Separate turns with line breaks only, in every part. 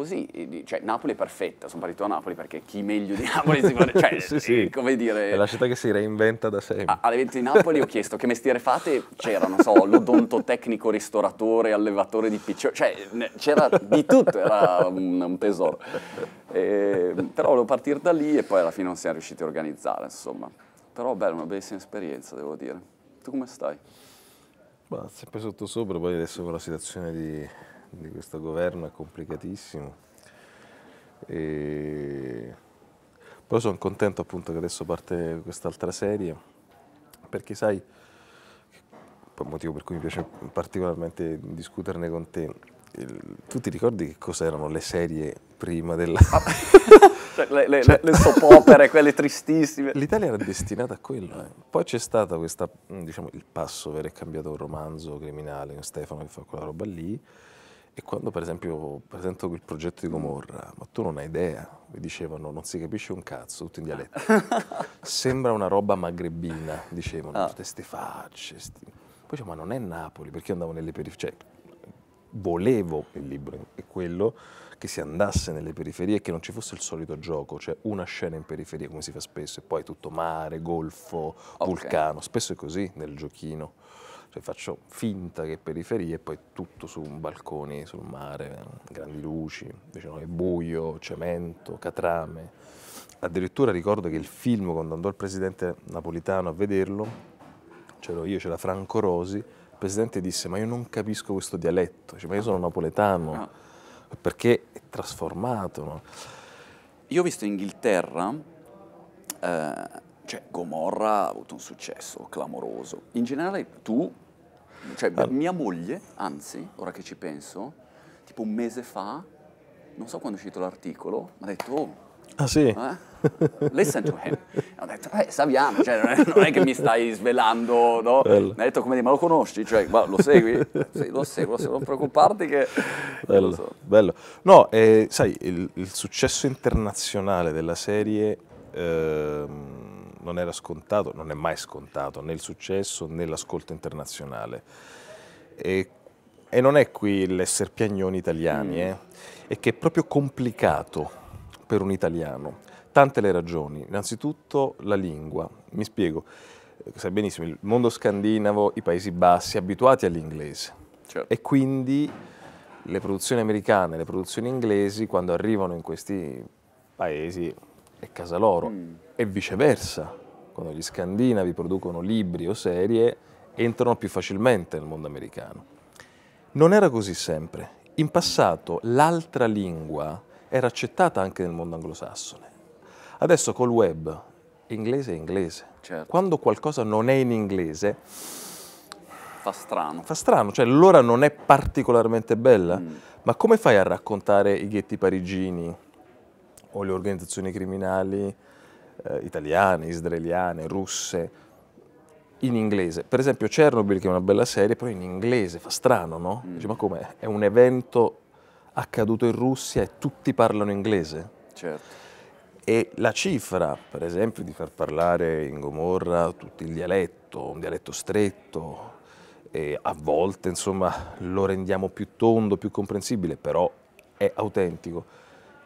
così, cioè Napoli è perfetta, sono partito a Napoli perché chi meglio di Napoli si vuole, cioè, sì, sì. Eh, come dire... È
la città che si reinventa da sempre.
All'evento di Napoli ho chiesto che mestiere fate, c'era, non so, l'odontotecnico, ristoratore, allevatore di piccioni, cioè c'era di tutto, era un, un tesoro. E, però volevo partire da lì e poi alla fine non siamo riusciti a organizzare, insomma. Però bella, una bellissima esperienza, devo dire. Tu come stai?
Ma sempre sotto sopra, poi adesso con la situazione di di questo governo è complicatissimo. E... Poi sono contento appunto che adesso parte quest'altra serie, perché sai, motivo per cui mi piace particolarmente discuterne con te, tu ti ricordi che cos'erano le serie prima della... Ah. cioè, le, le, cioè... le sopopere, quelle tristissime. L'Italia era destinata a quello. Eh. Poi c'è stato questa, diciamo, il passo vero e cambiato un romanzo criminale con Stefano che fa quella roba lì, e quando per esempio presento il progetto di Gomorra, ma tu non hai idea, mi dicevano non si capisce un cazzo, tutto in dialetto. Sembra una roba magrebina, dicevano, ah. tutte queste facce. Sti... Poi dicevo, ma non è Napoli, perché io andavo nelle periferie? Cioè, volevo il libro e quello che si andasse nelle periferie e che non ci fosse il solito gioco, cioè una scena in periferia come si fa spesso e poi tutto mare, golfo, okay. vulcano, spesso è così nel giochino cioè faccio finta che periferia e poi tutto su un balcone, sul mare, grandi luci, invece no, è buio, cemento, catrame. Addirittura ricordo che il film, quando andò il presidente napolitano a vederlo, c'ero io, c'era Franco Rosi, il presidente disse ma io non capisco questo dialetto, cioè, ma io sono napoletano, no. Ah. perché è trasformato. No?
Io ho visto in Inghilterra eh, cioè, Gomorra ha avuto un successo clamoroso. In generale tu, cioè ah. mia moglie, anzi, ora che ci penso, tipo un mese fa, non so quando è uscito l'articolo, mi ha detto, oh,
ah, sì? eh? listen to him.
ho detto, eh, Saviano, cioè, non, è, che mi stai svelando, no? Bello. Mi ha detto come dire, ma lo conosci? Cioè, ma lo segui? sì, lo seguo, se non preoccuparti che...
Bello, so. bello. No, eh, sai, il, il, successo internazionale della serie... Ehm, non era scontato, non è mai scontato né il successo né l'ascolto internazionale. E, e, non è qui l'essere piagnoni italiani, mm. eh, è che è proprio complicato per un italiano. Tante le ragioni, innanzitutto la lingua, mi spiego, eh, sai benissimo, il mondo scandinavo, i Paesi Bassi, abituati all'inglese certo. e quindi le produzioni americane, le produzioni inglesi, quando arrivano in questi paesi, è casa loro. Mm e viceversa, quando gli scandinavi producono libri o serie, entrano più facilmente nel mondo americano. Non era così sempre. In passato l'altra lingua era accettata anche nel mondo anglosassone. Adesso col web inglese è inglese. Certo. Quando qualcosa non è in inglese fa strano. Fa strano, cioè l'ora non è particolarmente bella, mm. ma come fai a raccontare i ghetti parigini o le organizzazioni criminali eh, italiane, israeliane, russe, in inglese. Per esempio Chernobyl, che è una bella serie, però in inglese, fa strano, no? Mm. Dice, ma come? È un evento accaduto in Russia e tutti parlano inglese? Certo. E la cifra, per esempio, di far parlare in Gomorra tutto il dialetto, un dialetto stretto, a volte insomma, lo rendiamo più tondo, più comprensibile, però è autentico.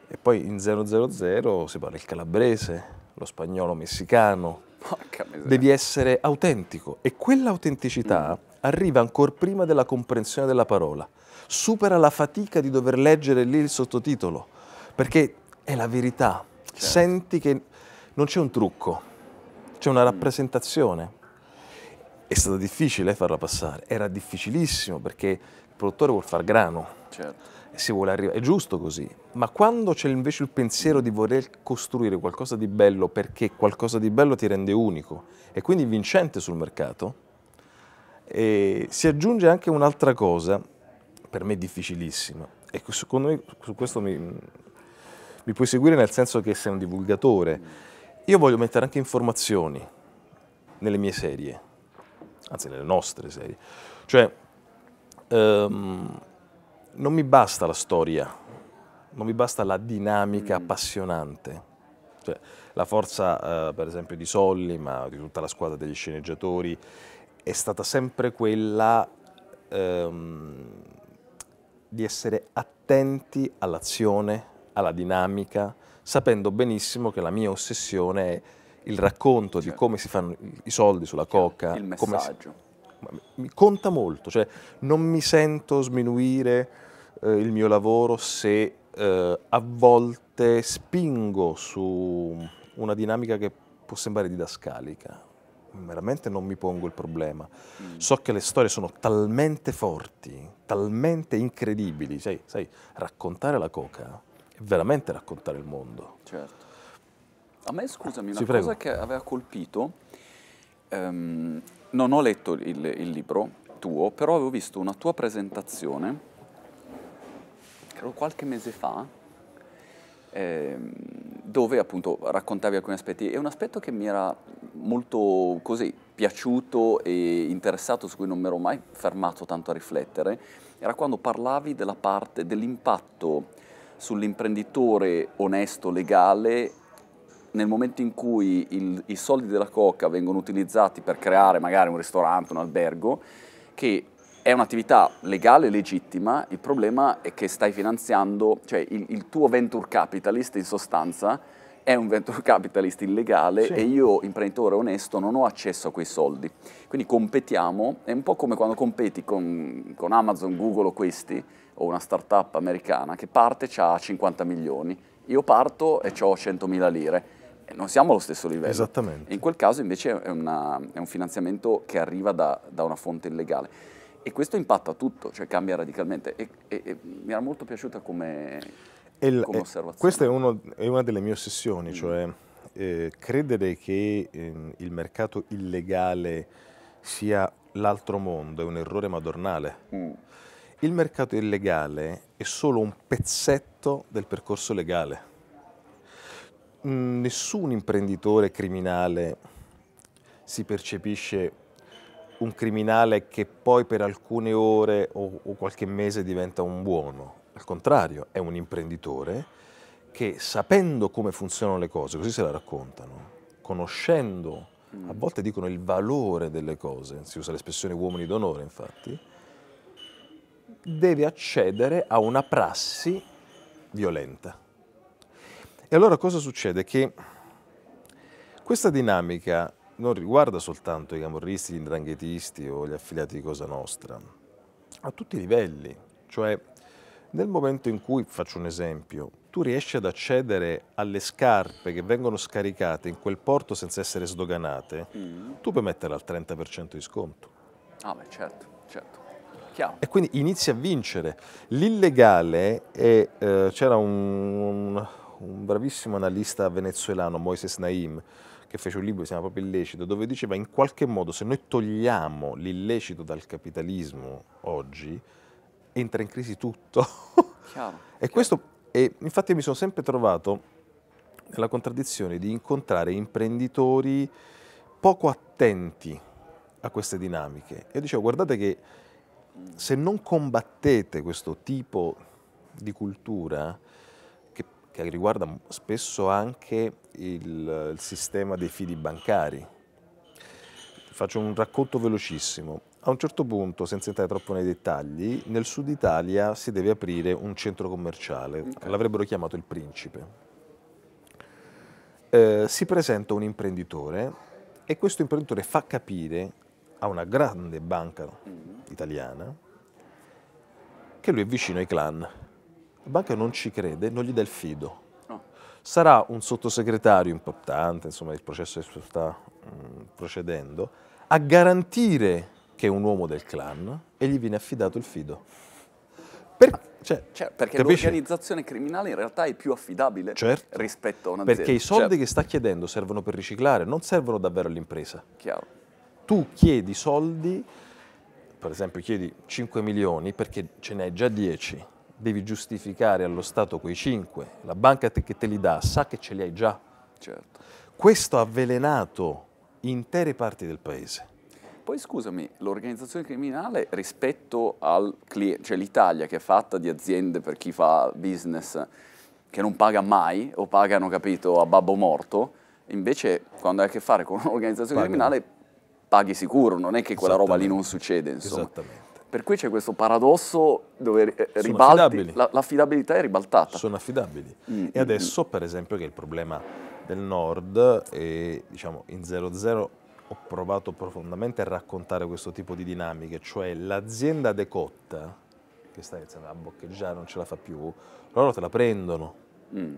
E poi in 000 si parla il calabrese, lo spagnolo messicano. Devi essere autentico e quell'autenticità mm. arriva ancora prima della comprensione della parola. Supera la fatica di dover leggere lì il sottotitolo, perché è la verità. Certo. Senti che non c'è un trucco, c'è una mm. rappresentazione. È stato difficile farla passare, era difficilissimo perché il produttore vuol far grano. Certo si vuole arrivare, è giusto così, ma quando c'è invece il pensiero di voler costruire qualcosa di bello perché qualcosa di bello ti rende unico e quindi vincente sul mercato, e eh, si aggiunge anche un'altra cosa, per me difficilissima, e secondo me su questo mi, mi puoi seguire nel senso che sei un divulgatore. Io voglio mettere anche informazioni nelle mie serie, anzi nelle nostre serie. Cioè, um, non mi basta la storia, non mi basta la dinamica mm. appassionante. Cioè, la forza, eh, per esempio, di Solli, ma di tutta la squadra degli sceneggiatori, è stata sempre quella ehm, di essere attenti all'azione, alla dinamica, sapendo benissimo che la mia ossessione è il racconto certo. di come si fanno i soldi sulla coca. Il messaggio. Si... Mi conta molto, cioè non mi sento sminuire eh, il mio lavoro se eh, a volte spingo su una dinamica che può sembrare didascalica. Veramente non mi pongo il problema. Mm. So che le storie sono talmente forti, talmente incredibili. Sai, sai raccontare la coca è veramente raccontare il mondo. Certo.
A me, scusami, una sì, cosa che aveva colpito, ehm, non ho letto il, il libro tuo, però avevo visto una tua presentazione credo qualche mese fa, eh, dove appunto raccontavi alcuni aspetti. E un aspetto che mi era molto così piaciuto e interessato, su cui non mi ero mai fermato tanto a riflettere, era quando parlavi della parte dell'impatto sull'imprenditore onesto, legale, nel momento in cui il, i soldi della coca vengono utilizzati per creare magari un ristorante, un albergo, che è un'attività legale, e legittima, il problema è che stai finanziando, cioè il, il tuo venture capitalist in sostanza è un venture capitalist illegale sì. e io, imprenditore onesto, non ho accesso a quei soldi. Quindi competiamo, è un po' come quando competi con, con Amazon, Google o questi, o una startup americana che parte e ha 50 milioni, io parto e ho 100 mila lire. Non siamo allo stesso livello. Esattamente. In quel caso invece è, una, è un finanziamento che arriva da, da una fonte illegale. E questo impatta tutto, cioè cambia radicalmente. E, e, e mi era molto piaciuta come, il, come eh, osservazione. Questa
è, uno, è, una delle mie ossessioni, mm. cioè eh, credere che eh, il mercato illegale sia l'altro mondo è un errore madornale. Mm. Il mercato illegale è solo un pezzetto del percorso legale. nessun imprenditore criminale si percepisce un criminale che poi per alcune ore o, o qualche mese diventa un buono, al contrario è un imprenditore che sapendo come funzionano le cose, così se la raccontano, conoscendo, a mm. volte dicono il valore delle cose, si usa l'espressione uomini d'onore infatti, deve accedere a una prassi violenta. E allora cosa succede? Che questa dinamica non riguarda soltanto i camorristi, gli indranghetisti o gli affiliati di Cosa Nostra, a tutti i livelli, cioè nel momento in cui, faccio un esempio, tu riesci ad accedere alle scarpe che vengono scaricate in quel porto senza essere sdoganate, mm. tu puoi metterle al 30% di sconto. Ah beh certo, certo. Chiaro. E quindi inizi a vincere. L'illegale è, eh, c'era un, un, un bravissimo analista venezuelano, Moises Naim, che fece un libro che si chiama proprio Illecito, dove diceva in qualche modo se noi togliamo l'illecito dal capitalismo oggi, entra in crisi tutto. Chiaro, e chiaro. questo, e infatti mi sono sempre trovato nella contraddizione di incontrare imprenditori poco attenti a queste dinamiche. Io dicevo, guardate che se non combattete questo tipo di cultura, che riguarda spesso anche il, il sistema dei fidi bancari. Faccio un racconto velocissimo. A un certo punto, senza entrare troppo nei dettagli, nel sud Italia si deve aprire un centro commerciale, okay. l'avrebbero chiamato il Principe. Eh, si presenta un imprenditore e questo imprenditore fa capire a una grande banca mm. italiana che lui è vicino ai clan. La banca non ci crede, non gli dà il fido. No. Oh. Sarà un sottosegretario importante, insomma il processo che sta um, procedendo, a garantire che è un uomo del clan e gli viene affidato il fido. Per, cioè, cioè, perché l'organizzazione
criminale in realtà è più affidabile certo, rispetto a un'azienda. Perché i soldi certo.
che sta chiedendo servono per riciclare, non servono davvero all'impresa. Chiaro. Tu chiedi soldi, per esempio chiedi 5 milioni perché ce n'hai già 10 devi giustificare allo Stato quei 5, la banca te, che te li dà sa che ce li hai già. Certo. Questo ha avvelenato intere parti del paese. Poi scusami, l'organizzazione criminale
rispetto al cliente, cioè l'Italia che è fatta di aziende per chi fa business che non paga mai o pagano, capito, a babbo morto, invece quando hai a che fare con un'organizzazione criminale paghi sicuro, non è che quella roba lì non succede, insomma. Esattamente. Per cui c'è questo paradosso dove eh, ribalti, l'affidabilità è ribaltata. Sono
affidabili. Mm. E mm, adesso, mm. per esempio, che il problema del nord, è, diciamo, in 00 ho provato profondamente a raccontare questo tipo di dinamiche, cioè l'azienda decotta, che sta iniziando a boccheggiare, non ce la fa più, loro te la prendono. Mm.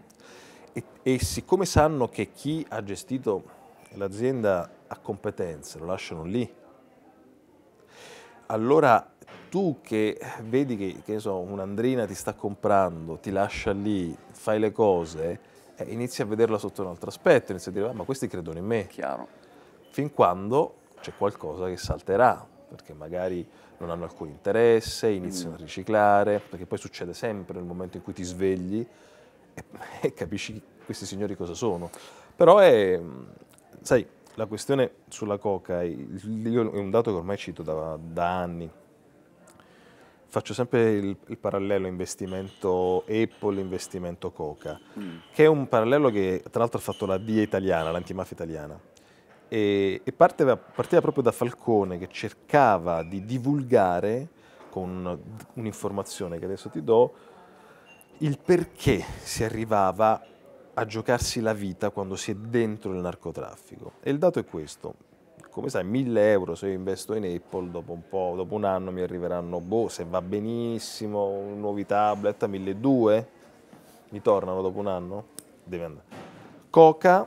E, e siccome sanno che chi ha gestito l'azienda ha competenze, lo lasciano lì, allora tu che vedi che, che so, un'andrina ti sta comprando, ti lascia lì, fai le cose, eh, inizi a vederla sotto un altro aspetto, inizi a dire ah, ma questi credono in me. Chiaro. Fin quando c'è qualcosa che salterà, perché magari non hanno alcun interesse, iniziano mm. a riciclare, perché poi succede sempre nel momento in cui ti svegli e, e capisci questi signori cosa sono. Però è, sai, la questione sulla coca, è, è un dato che ormai cito da, da anni, faccio sempre il, il, parallelo investimento Apple, investimento Coca, mm. che è un parallelo che tra l'altro ha fatto la DIA italiana, l'antimafia italiana. E, e parteva, partiva proprio da Falcone che cercava di divulgare con un'informazione che adesso ti do il perché si arrivava a giocarsi la vita quando si è dentro il narcotraffico. E il dato è questo, come ecco, sai 1000 euro se io investo in Apple dopo un, po', dopo un anno mi arriveranno, boh, se va benissimo, nuovi tablet 1200, mi tornano dopo un anno? Deve andare. Coca,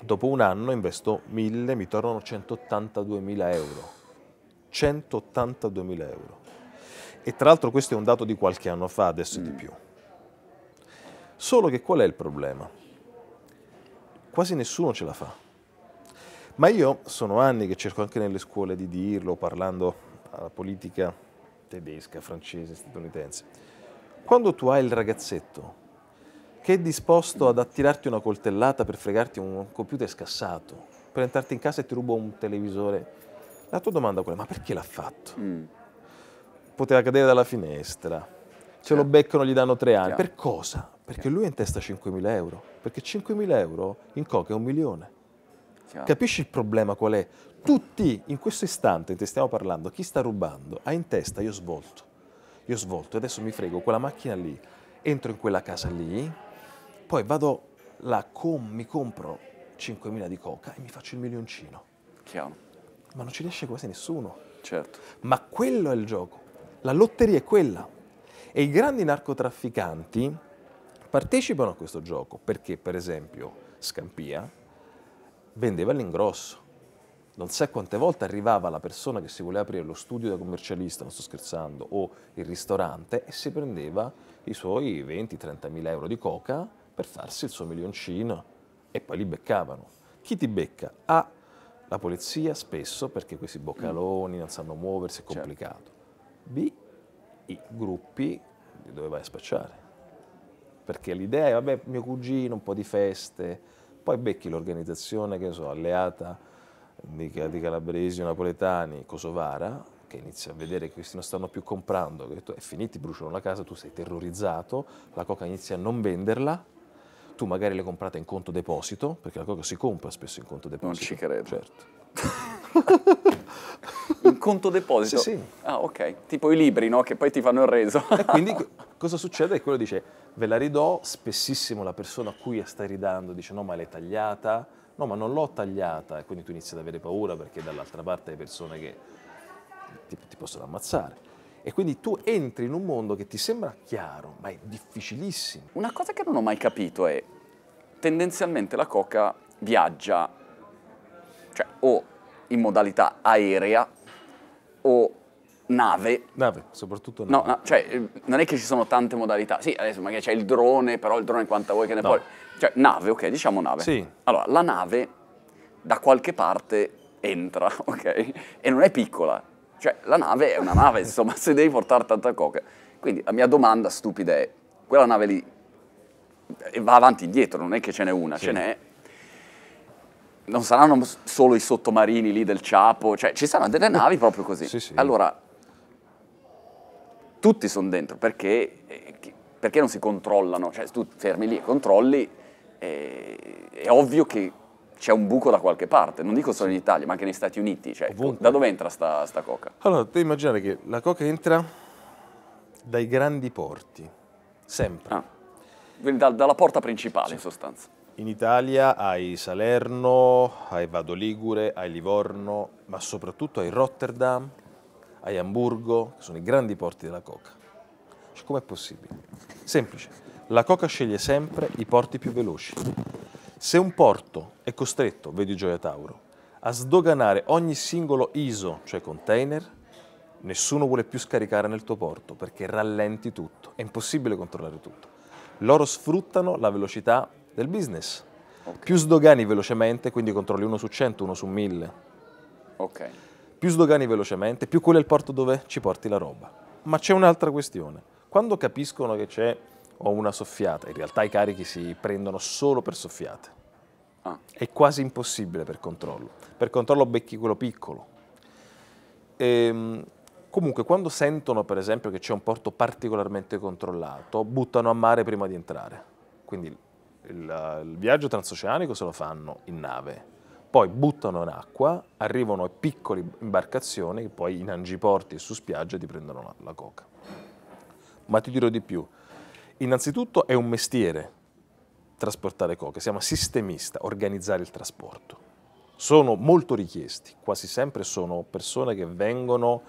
dopo un anno investo 1000, mi tornano 182.000 euro. 182.000 euro. E tra l'altro questo è un dato di qualche anno fa, adesso mm. di più. Solo che qual è il problema? Quasi nessuno ce la fa ma io sono anni che cerco anche nelle scuole di dirlo, parlando alla politica tedesca, francese, statunitense. Quando tu hai il ragazzetto che è disposto ad attirarti una coltellata per fregarti un computer scassato, per entrarti in casa e ti rubo un televisore, la tua domanda è ma perché l'ha fatto? Mm. Poteva cadere dalla finestra, se lo certo. beccano gli danno tre anni, yeah. per cosa? Perché yeah. lui è in testa 5.000 euro, perché 5.000 euro in coca è un milione. Capisci il problema qual è? Tutti in questo istante ti stiamo parlando, chi sta rubando ha in testa io svolto, io svolto, e adesso mi frego quella macchina lì, entro in quella casa lì, poi vado là, com, mi compro 5.000 di coca e mi faccio il milioncino. Chiaro. Ma non ci riesce quasi nessuno. Certo. Ma quello è il gioco, la lotteria è quella. E i grandi narcotrafficanti partecipano a questo gioco perché, per esempio, Scampia, vendeva all'ingrosso. Non sai quante volte arrivava la persona che si voleva aprire lo studio da commercialista, non sto scherzando, o il ristorante e si prendeva i suoi 20-30 mila euro di coca per farsi il suo milioncino e poi li beccavano. Chi ti becca? A, la polizia spesso perché questi boccaloni non sanno muoversi, è certo. complicato. B, i gruppi dove vai a spacciare. Perché l'idea è, vabbè, mio cugino, un po' di feste, poi becchi l'organizzazione, che so, alleata di, di calabresi, napoletani, kosovara, che inizia a vedere che questi non stanno più comprando, che è finito, bruciano la casa, tu sei terrorizzato, la coca inizia a non venderla, tu magari l'hai comprata in conto deposito, perché la coca si compra spesso in conto deposito. Non ci credo. Certo. in conto deposito? Sì, sì.
Ah, ok. Tipo i libri, no? Che poi ti fanno il reso. e quindi
cosa succede? È quello dice, ve la ridò, spessissimo la persona a cui stai ridando dice, no ma l'hai tagliata, no ma non l'ho tagliata. E quindi tu inizi ad avere paura perché dall'altra parte hai persone che ti, ti possono ammazzare. E quindi tu entri in un mondo che ti sembra chiaro, ma è difficilissimo. Una cosa che non
ho mai capito è, tendenzialmente la coca viaggia, cioè o in modalità aerea o nave.
Nave, soprattutto
nave. No, no, cioè eh, non è che ci sono tante modalità. Sì, adesso magari c'è il drone, però il drone quanta vuoi che ne no. puoi. Cioè nave, ok, diciamo nave. Sì. Allora, la nave da qualche parte entra, ok? E non è piccola. Cioè la nave è una nave, insomma, se devi portare tanta coca. Quindi la mia domanda stupida è, quella nave lì eh, va avanti e indietro, non è che ce n'è una, sì. ce n'è non saranno solo i sottomarini lì del Ciapo, cioè ci saranno delle navi proprio così. Sì, sì. Allora, tutti sono dentro, perché, eh, perché, non si controllano? Cioè, tu fermi lì e controlli, è, eh, è ovvio che c'è un buco da qualche parte, non dico solo in Italia, ma anche negli Stati Uniti. Cioè, da dove entra sta, sta coca?
Allora, devi immaginare che la coca entra dai grandi porti, sempre. Ah.
Quindi da, dalla porta principale, sì. in sostanza.
In Italia hai Salerno, hai Vado Ligure, hai Livorno, ma soprattutto hai Rotterdam, hai Hamburgo, che sono i grandi porti della coca. Cioè, com'è possibile? Semplice, la coca sceglie sempre i porti più veloci. Se un porto è costretto, vedi Gioia Tauro, a sdoganare ogni singolo ISO, cioè container, nessuno vuole più scaricare nel tuo porto perché rallenti tutto, è impossibile controllare tutto. Loro sfruttano la velocità del business. Okay. Più sdogani velocemente, quindi controlli uno su 100, uno su 1000. Okay. Più sdogani velocemente, più quello è il porto dove ci porti la roba. Ma c'è un'altra questione. Quando capiscono che c'è o una soffiata, in realtà i carichi si prendono solo per soffiate. Ah. È quasi impossibile per controllo. Per controllo becchi quello piccolo. E, ehm, comunque quando sentono per esempio che c'è un porto particolarmente controllato, buttano a mare prima di entrare. Quindi il, il viaggio transoceanico se lo fanno in nave, poi buttano in acqua, arrivano a piccole imbarcazioni che poi in angiporti e su spiaggia ti prendono la, la, coca. Ma ti dirò di più, innanzitutto è un mestiere trasportare coca, siamo chiama sistemista, organizzare il trasporto. Sono molto richiesti, quasi sempre sono persone che vengono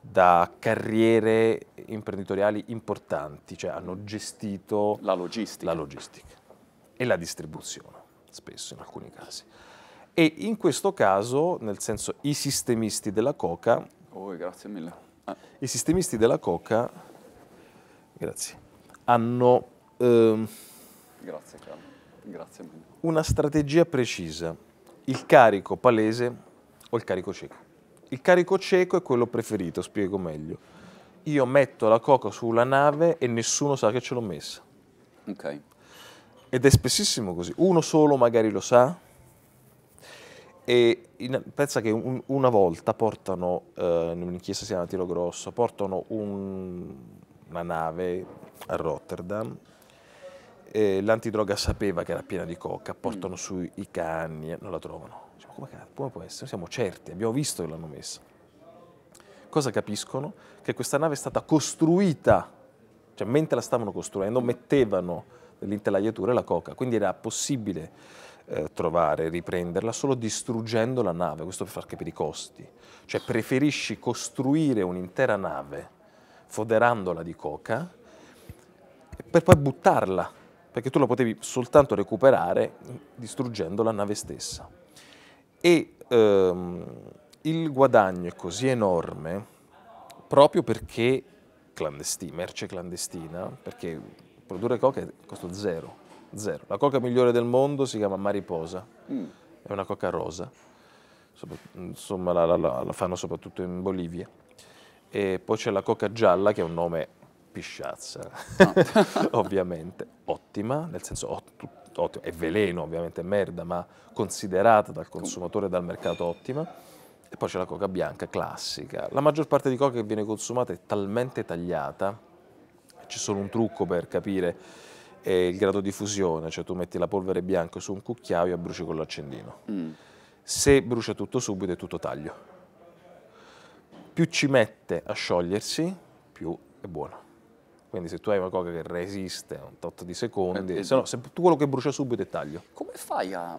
da carriere imprenditoriali importanti, cioè hanno gestito la logistica. La logistica e la distribuzione, spesso in alcuni casi. E in questo caso, nel senso, i sistemisti della coca... Oh, grazie mille. Ah. I sistemisti della coca... Grazie. Hanno... Ehm,
grazie, Carlo. Grazie mille.
Una strategia precisa. Il carico palese o il carico cieco. Il carico cieco è quello preferito, spiego meglio io metto la coca sulla nave e nessuno sa che ce l'ho messa. Ok. Ed è spessissimo così. Uno solo magari lo sa. E in, pensa che un, una volta portano, eh, in un'inchiesta si chiama Tiro Grosso, portano un, una nave a Rotterdam l'antidroga sapeva che era piena di coca, mm. portano mm. su i cani, non la trovano. Diciamo, come, come può essere? siamo certi, abbiamo visto che l'hanno messa. Cosa capiscono? Che questa nave è stata costruita, cioè mentre la stavano costruendo mettevano l'intelaiatura e la coca, quindi era possibile eh, trovare, riprenderla solo distruggendo la nave, questo per far capire i costi, cioè preferisci costruire un'intera nave foderandola di coca per poi buttarla, perché tu la potevi soltanto recuperare distruggendo la nave stessa. E ehm, il guadagno è così enorme proprio perché clandestina, merce clandestina, perché produrre coca costa zero, zero. La coca migliore del mondo si chiama Mariposa, mm. è una coca rosa, insomma la, la, la, la fanno soprattutto in Bolivia. E poi c'è la coca gialla che è un nome pisciazza, no. Ah. ovviamente, ottima, nel senso ot ottimo, è veleno ovviamente, è merda, ma considerata dal consumatore e dal mercato ottima. E poi c'è la coca bianca classica. La maggior parte di coca che viene consumata è talmente tagliata c'è solo un trucco per capire eh, il grado di fusione, cioè tu metti la polvere bianca su un cucchiaio e bruci con l'accendino. Mm. Se brucia tutto subito è tutto taglio. Più ci mette a sciogliersi, più è buono. Quindi se tu hai una coca che resiste un tot di secondi, eh, se no, se tu quello che brucia subito è taglio. Come fai a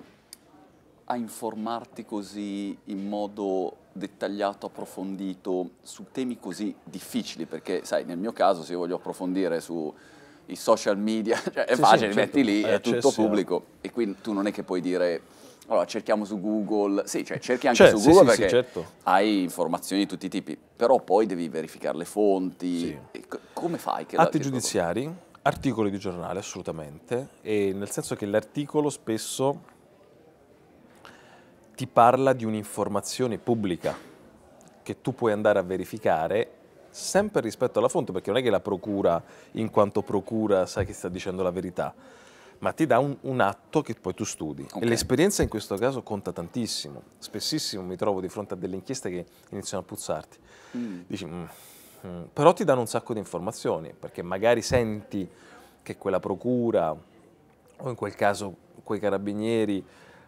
a informarti così in modo dettagliato, approfondito su temi così difficili? Perché, sai, nel mio caso, se io voglio approfondire sui social media, cioè è sì, facile, sì, certo. metti certo. lì, è, è eh, tutto certo, pubblico. E quindi tu non è che puoi dire, allora cerchiamo su Google, sì, cioè cerchi anche cioè, su sì, Google perché certo. hai informazioni di tutti i tipi, però poi
devi verificare le fonti. come fai? Che Atti la, giudiziari, articoli di giornale, assolutamente, e nel senso che l'articolo spesso ti parla di un'informazione pubblica che tu puoi andare a verificare sempre rispetto alla fonte, perché non è che la procura, in quanto procura, sai che sta dicendo la verità, ma ti dà un, un atto che poi tu studi. Okay. E l'esperienza in questo caso conta tantissimo. Spessissimo mi trovo di fronte a delle inchieste che iniziano a puzzarti. Mm. Dici, mm, mm. però ti danno un sacco di informazioni, perché magari senti che quella procura o in quel caso quei carabinieri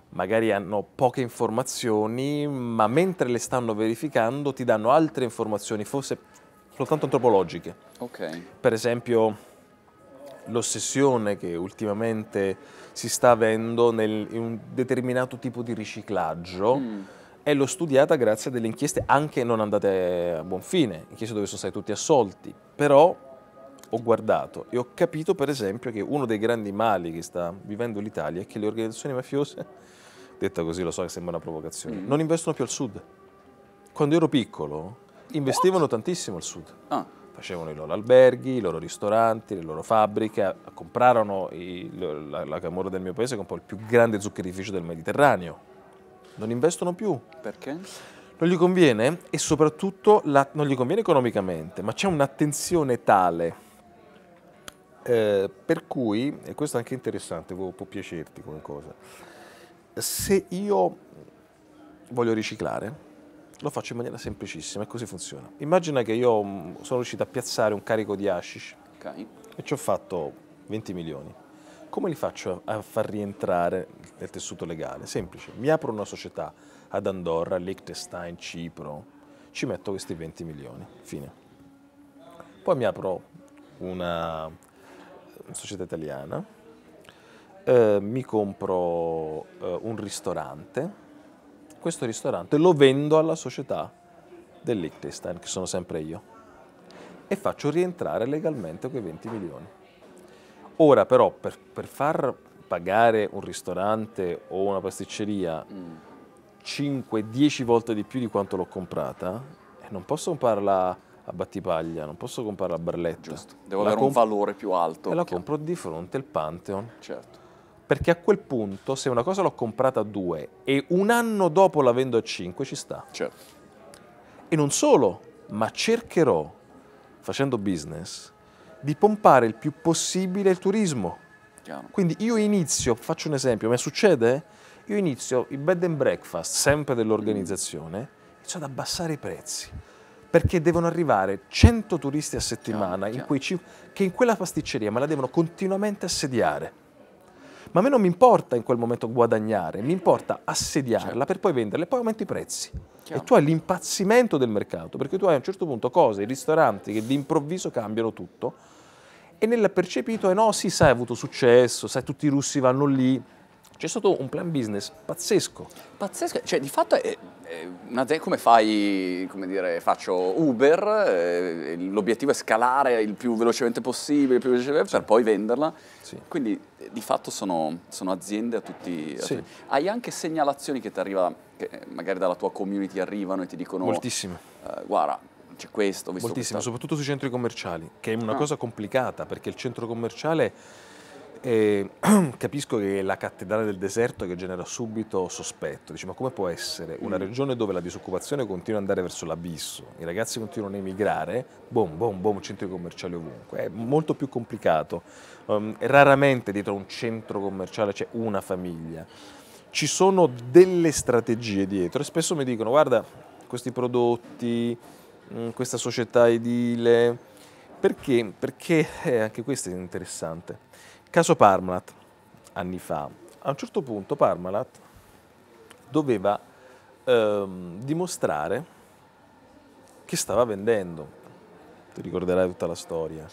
magari hanno poche informazioni, ma mentre le stanno verificando ti danno altre informazioni, forse soltanto antropologiche. Okay. Per esempio l'ossessione che ultimamente si sta avendo nel, in un determinato tipo di riciclaggio. Mm e l'ho studiata grazie a delle inchieste anche non andate a buon fine, inchieste dove sono stati tutti assolti, però ho guardato e ho capito per esempio che uno dei grandi mali che sta vivendo l'Italia è che le organizzazioni mafiose Detta così lo so che sembra una provocazione. Mm. Non investono più al sud. Quando ero piccolo investivano What? tantissimo al sud. Ah. Facevano i loro alberghi, i loro ristoranti, le loro fabbriche, comprarono i, la, la camorra del mio paese che è un po' il più grande zuccherificio del Mediterraneo. Non investono più.
Perché?
non gli conviene e soprattutto la, non gli conviene economicamente, ma c'è un'attenzione tale eh, per cui, e questo è anche interessante, può, può piacerti come cosa, se io voglio riciclare, lo faccio in maniera semplicissima e così funziona. Immagina che io mm, sono riuscito a piazzare un carico di hashish okay. e ci ho fatto 20 milioni. Come li faccio a far rientrare nel tessuto legale? Semplice, mi apro una società ad Andorra, Liechtenstein, Cipro, ci metto questi 20 milioni, fine. Poi mi apro una società italiana, eh, mi compro eh, un ristorante, questo ristorante lo vendo alla società del Liechtenstein, che sono sempre io, e faccio rientrare legalmente quei 20 milioni. Ora però per, per far pagare un ristorante o una pasticceria 5-10 volte di più di quanto l'ho comprata, eh, non posso comprarla a Battipaglia, non posso comprarla a Barletta. Giusto, devo la avere un valore più alto. E la compro di fronte al Pantheon. Certo. Perché a quel punto, se una cosa l'ho comprata a 2 e un anno dopo la vendo a 5, ci sta. Certo. E non solo, ma cercherò, facendo business, di pompare il più possibile il turismo. Chiaro. Quindi io inizio, faccio un esempio, mi succede? Io inizio il bed and breakfast, sempre dell'organizzazione, mm. inizio ad abbassare i prezzi perché devono arrivare 100 turisti a settimana chiaro, in chiaro. Ci, che in quella pasticceria me la devono continuamente assediare ma a me non mi importa in quel momento guadagnare, mi importa assediarla certo. per poi venderla e poi aumenti i prezzi. Chiaro. E tu hai l'impazzimento del mercato, perché tu hai a un certo punto cose, i ristoranti che d'improvviso cambiano tutto e nel percepito è no, sì, sai, ha avuto successo, sai, tutti i russi vanno lì, c'è stato un plan business pazzesco. Pazzesco, cioè di fatto
è, è te- come fai, come dire, faccio Uber, eh, l'obiettivo è scalare il più velocemente possibile, più velocemente, sì. per poi venderla. Sì. Quindi eh, di fatto sono, sono aziende a tutti. Sì. A tutti. Hai anche segnalazioni che ti arrivano, che eh, magari dalla tua community arrivano e ti dicono... Moltissime. Eh, guarda, c'è questo, visto Moltissime, questa...
soprattutto sui centri commerciali, che è una ah. cosa complicata perché il centro commerciale e capisco che è la cattedrale del deserto che genera subito sospetto. Dici, ma come può essere una mm. regione dove la disoccupazione continua ad andare verso l'abisso, i ragazzi continuano a emigrare, boom, boom, boom, centri commerciali ovunque. È molto più complicato. Um, raramente dietro un centro commerciale c'è una famiglia. Ci sono delle strategie dietro e spesso mi dicono, guarda, questi prodotti, mm, questa società edile, perché? Perché eh, anche questo è interessante Caso Parmalat, anni fa, a un certo punto Parmalat doveva ehm, dimostrare che stava vendendo, ti ricorderai tutta la storia,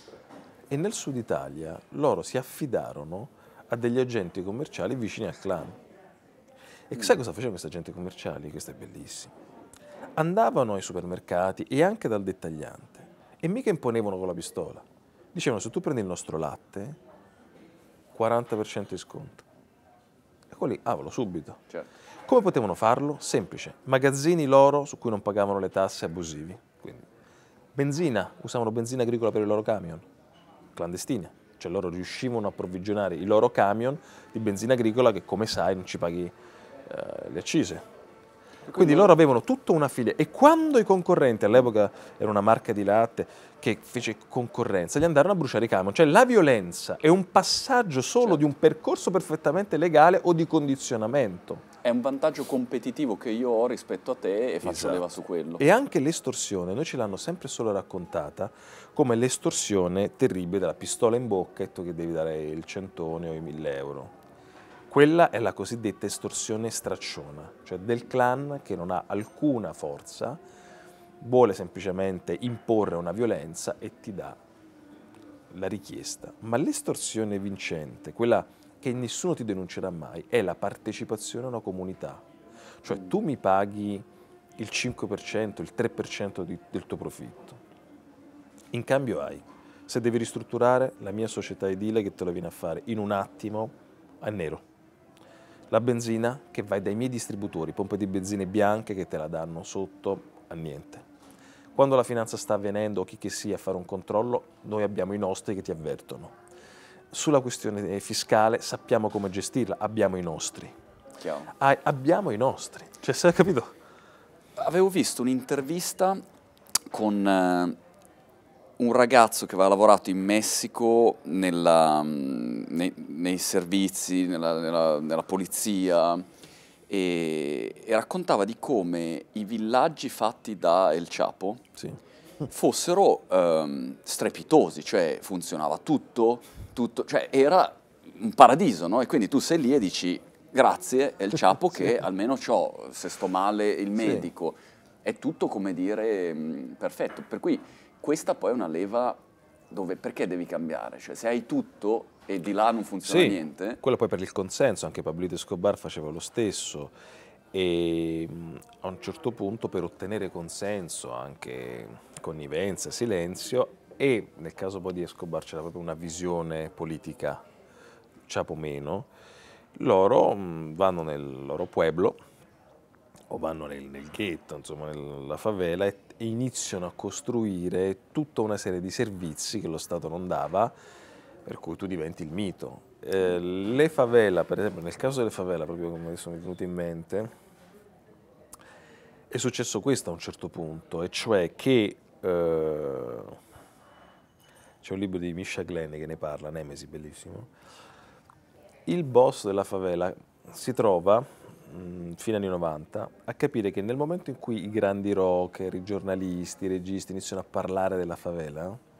e nel sud Italia loro si affidarono a degli agenti commerciali vicini al clan. E sai cosa facevano questi agenti commerciali? Questo è bellissimo. Andavano ai supermercati e anche dal dettagliante e mica imponevano con la pistola. Dicevano se tu prendi il nostro latte 40% di sconto. Ecco lì, avalo subito. Certo. Come potevano farlo? Semplice. Magazzini loro su cui non pagavano le tasse abusivi. Quindi. benzina, usavano benzina agricola per i loro camion, clandestina. Cioè loro riuscivano a provvigionare i loro camion di benzina agricola che come sai non ci paghi eh, le accise. Quindi loro avevano tutta una filiera e quando i concorrenti, all'epoca era una marca di latte, che fece concorrenza, gli andarono a bruciare i camion. Cioè la violenza è un passaggio solo certo. di un percorso perfettamente legale o di condizionamento.
È un vantaggio competitivo che io ho rispetto a te e faccio esatto. leva su quello. E
anche l'estorsione, noi ce l'hanno sempre solo raccontata come l'estorsione terribile della pistola in bocca e tu che devi dare il centone o i mille euro. Quella è la cosiddetta estorsione stracciona, cioè del clan che non ha alcuna forza, vuole semplicemente imporre una violenza e ti dà la richiesta. Ma l'estorsione vincente, quella che nessuno ti denuncerà mai, è la partecipazione a una comunità. Cioè tu mi paghi il 5%, il 3% di, del tuo profitto. In cambio hai, se devi ristrutturare la mia società edile che te la viene a fare in un attimo a nero. La benzina che vai dai miei distributori, pompe di benzine bianche che te la danno sotto a niente quando la finanza sta avvenendo o chi che sia a fare un controllo, noi abbiamo i nostri che ti avvertono. Sulla questione eh, fiscale sappiamo come gestirla, abbiamo i nostri. Chiaro. Ah, abbiamo i nostri. Cioè, se hai capito?
Avevo visto un'intervista
con eh,
un ragazzo che aveva lavorato in Messico nella, mm, nei, nei, servizi, nella, nella, nella polizia, e, e raccontava di come i villaggi fatti da El Chapo sì. fossero um, strepitosi, cioè funzionava tutto, tutto, cioè era un paradiso, no? E quindi tu sei lì e dici grazie El Chapo sì. che almeno ho, se sto male il medico. Sì. È tutto come dire mh, mm, perfetto, per cui questa poi è una leva dove perché devi cambiare? Cioè se hai tutto e di là non funziona sì, niente.
Quello poi per il consenso, anche Pablito Escobar faceva lo stesso e a un certo punto per ottenere consenso, anche connivenza, silenzio e nel caso poi di Escobar c'era proprio una visione politica ciapo meno, loro vanno nel loro pueblo o vanno nel, nel ghetto, insomma nella favela e iniziano a costruire tutta una serie di servizi che lo Stato non dava per cui tu diventi il mito. Eh, le favela, per esempio, nel caso delle favela, proprio come mi sono venuto in mente, è successo questo a un certo punto, e cioè che eh, c'è un libro di Misha Glenn che ne parla, Nemesi, bellissimo. Il boss della favela si trova, mh, mm, fino agli anni 90, a capire che nel momento in cui i grandi rocker, i giornalisti, i registi iniziano a parlare della favela,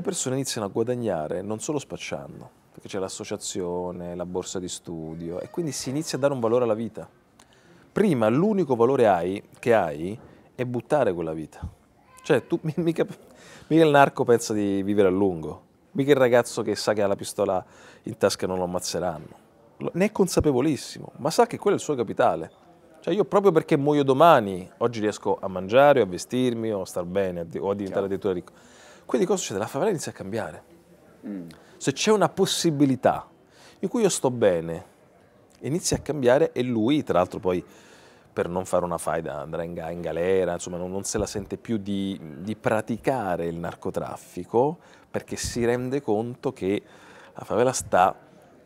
le persone iniziano a guadagnare non solo spacciando, perché c'è l'associazione, la borsa di studio e quindi si inizia a dare un valore alla vita. Prima l'unico valore hai, che hai è buttare quella vita. Cioè tu mica, mica il narco pensa di vivere a lungo, mica il ragazzo che sa che ha la pistola in tasca non lo ammazzeranno. Ne è consapevolissimo, ma sa che quello è il suo capitale. Cioè io proprio perché muoio domani, oggi riesco a mangiare o a vestirmi o a star bene o a diventare addirittura ricco quindi cosa succede? La favela inizia a cambiare. Mm. Se c'è una possibilità in cui io sto bene, inizia a cambiare e lui, tra l'altro poi per non fare una faida andrà in, in galera, insomma non, non, se la sente più di, di, praticare il narcotraffico perché si rende conto che la favela sta,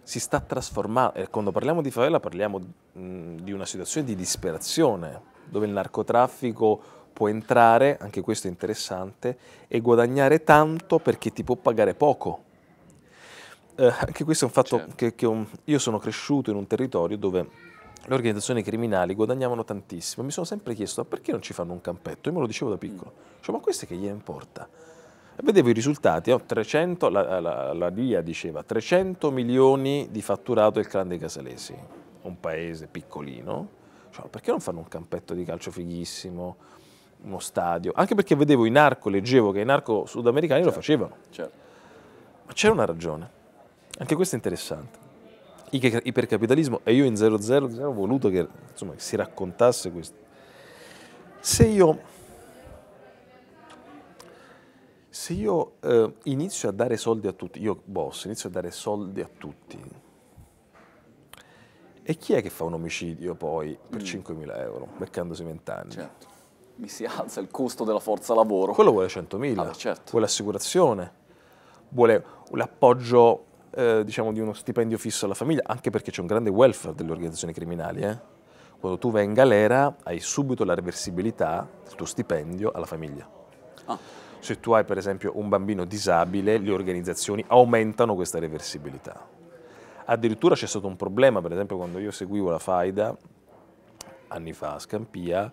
si sta trasformando, e eh, quando parliamo di favela parliamo mh, mm, di una situazione di disperazione, dove il narcotraffico può entrare, anche questo è interessante, e guadagnare tanto perché ti può pagare poco. Eh, anche questo è un fatto certo. che, che un, io sono cresciuto in un territorio dove le organizzazioni criminali guadagnavano tantissimo. Mi sono sempre chiesto, ma perché non ci fanno un campetto? Io me lo dicevo da piccolo. Cioè, ma questo è che gli importa? E vedevo i risultati, no? 300, la, la, la DIA diceva 300 milioni di fatturato il clan dei Casalesi, un paese piccolino. Cioè, perché non fanno un campetto di calcio fighissimo? uno stadio, anche perché vedevo in arco, leggevo che in arco sudamericani certo. lo facevano. Certo. Ma c'è una ragione, anche questo è interessante. Ipercapitalismo, e io in 000 ho voluto che, insomma, si raccontasse questo. Se io, se io eh, inizio a dare soldi a tutti, io boss, inizio a dare soldi a tutti, e chi è che fa un omicidio poi per mm. 5.000 euro, beccandosi 20 anni? Certo mi si alza il costo
della forza lavoro.
Quello vuole 100.000, ah, certo. vuole assicurazione, vuole l'appoggio eh, diciamo, di uno stipendio fisso alla famiglia, anche perché c'è un grande welfare delle organizzazioni criminali. Eh? Quando tu vai in galera hai subito la reversibilità del tuo stipendio alla famiglia. Ah. Se tu hai per esempio un bambino disabile, le organizzazioni aumentano questa reversibilità. Addirittura c'è stato un problema, per esempio quando io seguivo la FAIDA, anni fa a Scampia,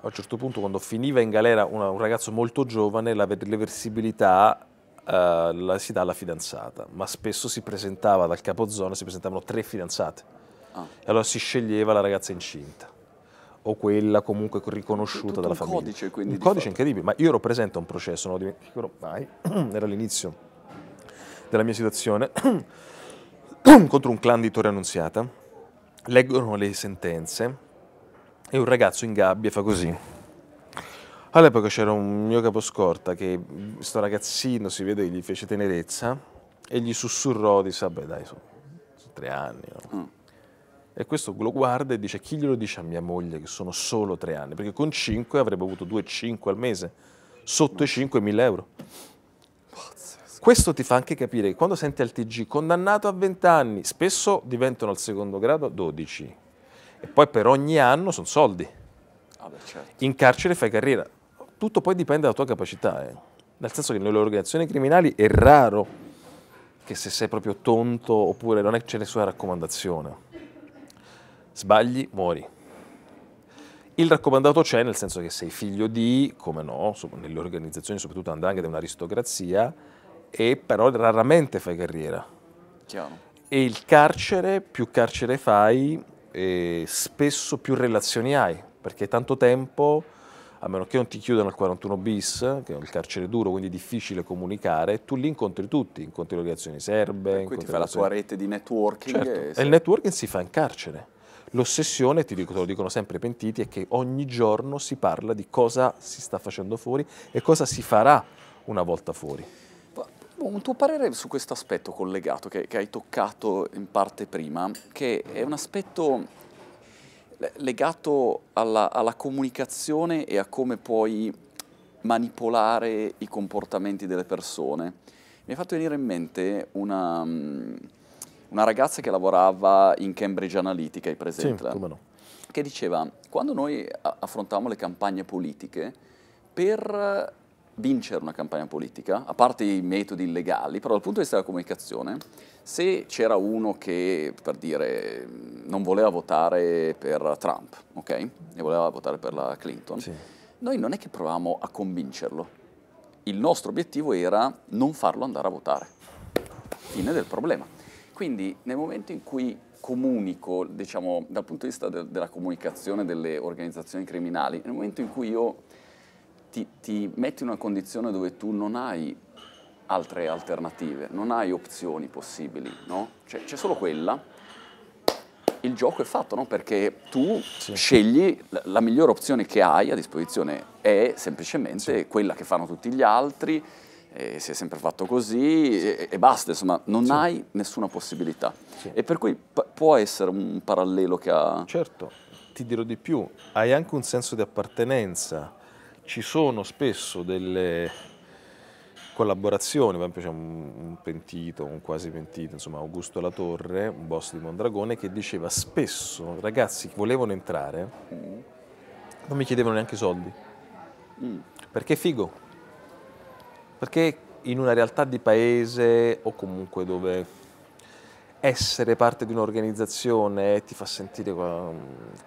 a un certo punto quando finiva in galera una, un ragazzo molto giovane, la reversibilità eh, la si dà alla fidanzata, ma spesso si presentava dal capozona, si presentavano tre fidanzate. Ah. E allora si sceglieva la ragazza incinta o quella comunque riconosciuta dalla famiglia. Codice, quindi, un codice fatto. incredibile, ma io ero presente a un processo, non lo dimenticherò mai, era l'inizio della mia situazione, contro un clan di Torre Annunziata, leggono le sentenze, e un ragazzo in gabbia fa così. All'epoca c'era un mio caposcorta che sto ragazzino si vede che gli fece tenerezza e gli sussurrò disse, vabbè dai, sono, sono tre anni. No? Mm. E questo lo guarda e dice chi glielo dice a mia moglie che sono solo tre anni? Perché con cinque avrebbe avuto due cinque al mese, sotto mm. i mille euro. Questo ti fa anche capire che quando senti al TG condannato a 20 anni, spesso diventano al secondo grado 12. E poi per ogni anno sono soldi.
Ah, beh, certo.
In carcere fai carriera. Tutto poi dipende dalla tua capacità. Eh. Nel senso che nelle organizzazioni criminali è raro che se sei proprio tonto oppure non c'è nessuna raccomandazione. Sbagli, muori. Il raccomandato c'è nel senso che sei figlio di, come no, nelle organizzazioni, soprattutto andrangheta, è un'aristocrazia, e però raramente fai carriera. Chiaro. E il carcere, più carcere fai, e spesso più relazioni hai, perché tanto tempo, a meno che non ti chiudano al 41 bis, che è un carcere duro, quindi difficile comunicare, tu li incontri tutti, incontri le relazioni serbe. E qui ti fa la tua rete di networking. Certo. E, e il networking si fa in carcere. L'ossessione, ti dico, te lo dicono sempre i pentiti, è che ogni giorno si parla di cosa si sta facendo fuori e cosa si farà una volta fuori.
Un tuo parere su questo aspetto collegato che, che, hai toccato in parte prima, che è un aspetto legato alla, alla comunicazione e a come puoi manipolare i comportamenti delle persone. Mi è fatto venire in mente una, mm, una ragazza che lavorava in Cambridge Analytica, hai presente? Sì, come no. Che diceva, quando noi affrontavamo le campagne politiche, per vincere una campagna politica, a parte i metodi illegali, però dal punto di vista della comunicazione, se c'era uno che, per dire, non voleva votare per Trump, ok? E voleva votare per la Clinton, sì. noi non è che provavamo a convincerlo. Il nostro obiettivo era non farlo andare a votare. Fine del problema. Quindi nel momento in cui comunico, diciamo, dal punto di vista de della comunicazione delle organizzazioni criminali, nel momento in cui io ti, ti metti in una condizione dove tu non hai altre alternative, non hai opzioni possibili, no? Cioè, c'è solo quella, il gioco è fatto, no? Perché tu sì. scegli la, la migliore opzione che hai a disposizione è semplicemente sì. quella che fanno tutti gli altri, eh, si è sempre fatto così sì. e, e, basta, insomma, non hai nessuna
possibilità. E per cui può essere un parallelo che ha... Certo, ti dirò di più, hai anche un senso di appartenenza ci sono spesso delle collaborazioni, per esempio c'è un pentito, un quasi pentito, insomma Augusto Latorre, un boss di Mondragone, che diceva spesso ragazzi che volevano entrare non mi chiedevano neanche soldi, mm. perché è figo, perché in una realtà di paese o comunque dove essere parte di un'organizzazione ti fa sentire mm,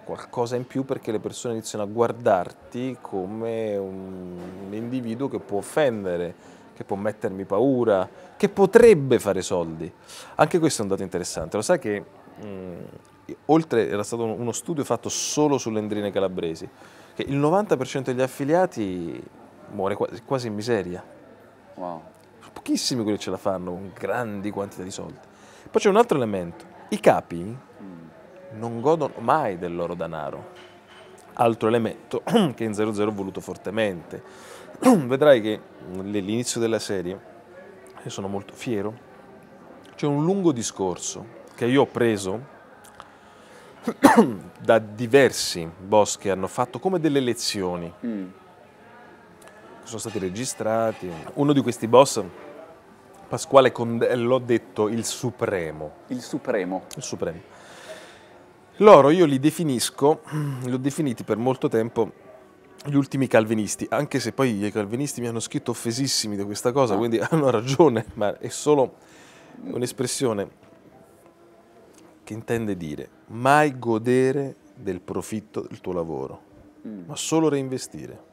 qualcosa in più perché le persone iniziano a guardarti come un, individuo che può offendere, che può mettermi paura, che potrebbe fare soldi. Anche questo è un dato interessante. Lo sai che mh, mm, oltre era stato uno studio fatto solo sulle endrine calabresi, che il 90% degli affiliati muore quasi, in miseria. Wow. Pochissimi quelli ce la fanno con grandi quantità di soldi. Poi c'è un altro elemento. I capi non godono mai del loro denaro. Altro elemento che in 00 ho voluto fortemente. Vedrai che all'inizio della serie, io sono molto fiero, c'è un lungo discorso che io ho preso da diversi boss che hanno fatto come delle lezioni. Mm. Sono stati registrati. Uno di questi boss Pasquale Condello, eh, detto il Supremo. Il Supremo. Il Supremo. Loro io li definisco, li ho definiti per molto tempo gli ultimi calvinisti, anche se poi i calvinisti mi hanno scritto offesissimi di questa cosa, no. Ah. quindi hanno ragione, ma è solo un'espressione che intende dire mai godere del profitto del tuo lavoro, mm. ma solo reinvestire.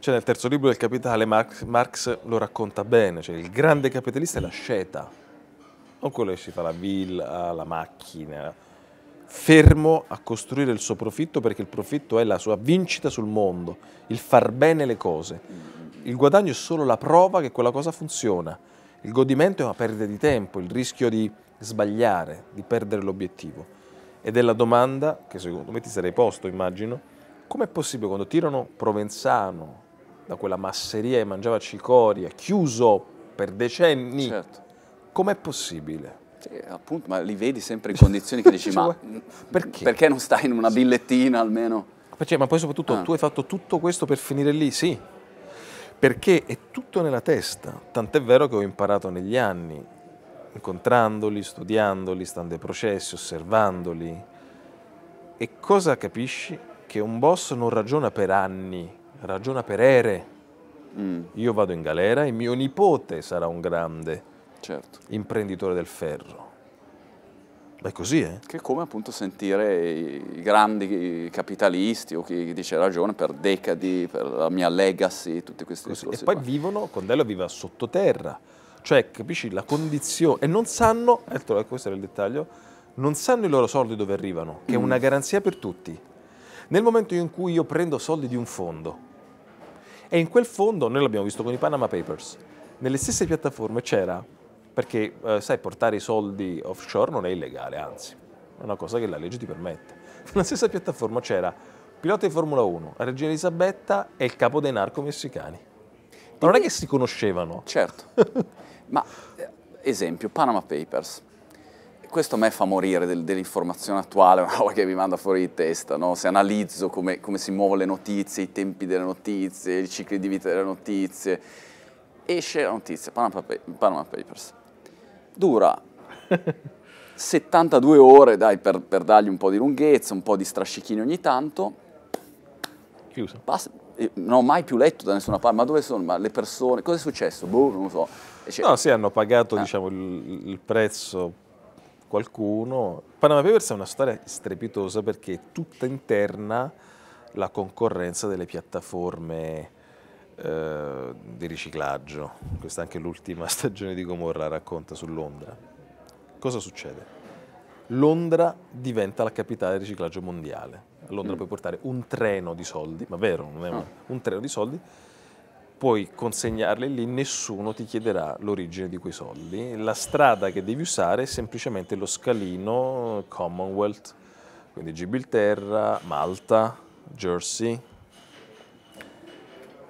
Cioè nel terzo libro del Capitale Marx, Marx lo racconta bene, cioè il grande capitalista è la sceta, non quello che si fa la villa, la macchina, fermo a costruire il suo profitto perché il profitto è la sua vincita sul mondo, il far bene le cose. Il guadagno è solo la prova che quella cosa funziona. Il godimento è una perdita di tempo, il rischio di sbagliare, di perdere l'obiettivo. Ed è la domanda che secondo me ti sarei posto, immagino, com'è possibile quando tirano Provenzano, da quella masseria e mangiava cicoria, chiuso per decenni. Certo. Com'è possibile? Sì, appunto, ma li vedi sempre in condizioni che dici, cioè, ma perché? perché? non stai
in una billettina almeno?
Perché, cioè, ma poi soprattutto ah. tu hai fatto tutto questo per finire lì, sì, perché è tutto nella testa, tant'è vero che ho imparato negli anni, incontrandoli, studiandoli, stando ai processi, osservandoli. E cosa capisci? Che un boss non ragiona per anni ragiona per ere. Mm. Io vado in galera e mio nipote sarà un grande certo. imprenditore del ferro. Ma è così, eh? Che è come appunto sentire i
grandi capitalisti o chi dice ragione per decadi, per la mia legacy,
tutti questi così. discorsi. E poi qua. vivono, Condello vive sottoterra, cioè capisci la condizione, e non sanno, ecco questo era il dettaglio, non sanno i loro soldi dove arrivano, che mm. è una mm. garanzia per tutti. Nel momento in cui io prendo soldi di un fondo, e in quel fondo, noi l'abbiamo visto con i Panama Papers, nelle stesse piattaforme c'era, perché eh, sai, portare i soldi offshore non è illegale, anzi, è una cosa che la legge ti permette. Nella stessa piattaforma c'era pilota di Formula 1, la regina Elisabetta e il capo dei narco messicani. Ma non è che si conoscevano. Certo. Ma eh, esempio,
Panama Papers questo a me fa morire del, dell'informazione attuale, una roba che mi manda fuori di testa, no? se analizzo come, come si muovono le notizie, i tempi delle notizie, i cicli di vita delle notizie, esce la notizia, Panama, Papers, dura 72 ore, dai, per, per, dargli un po' di lunghezza, un po' di strascichini ogni tanto, chiuso. Basta, eh, non ho mai più letto da nessuna parte, ma dove sono? Ma le persone, cosa è successo? Boh, non lo so.
Cioè, no, sì, hanno pagato ah. diciamo, il, il prezzo qualcuno. Panama Papers è una storia strepitosa perché è tutta interna la concorrenza delle piattaforme eh, di riciclaggio. Questa è anche l'ultima stagione di Gomorra racconta su Londra. Cosa succede? Londra diventa la capitale del riciclaggio mondiale. A Londra mm. puoi portare un treno di soldi, ma vero, non è un, ah. un treno di soldi puoi consegnarli lì, nessuno ti chiederà l'origine di quei soldi. La strada che devi usare è semplicemente lo scalino Commonwealth, quindi Gibilterra, Malta, Jersey.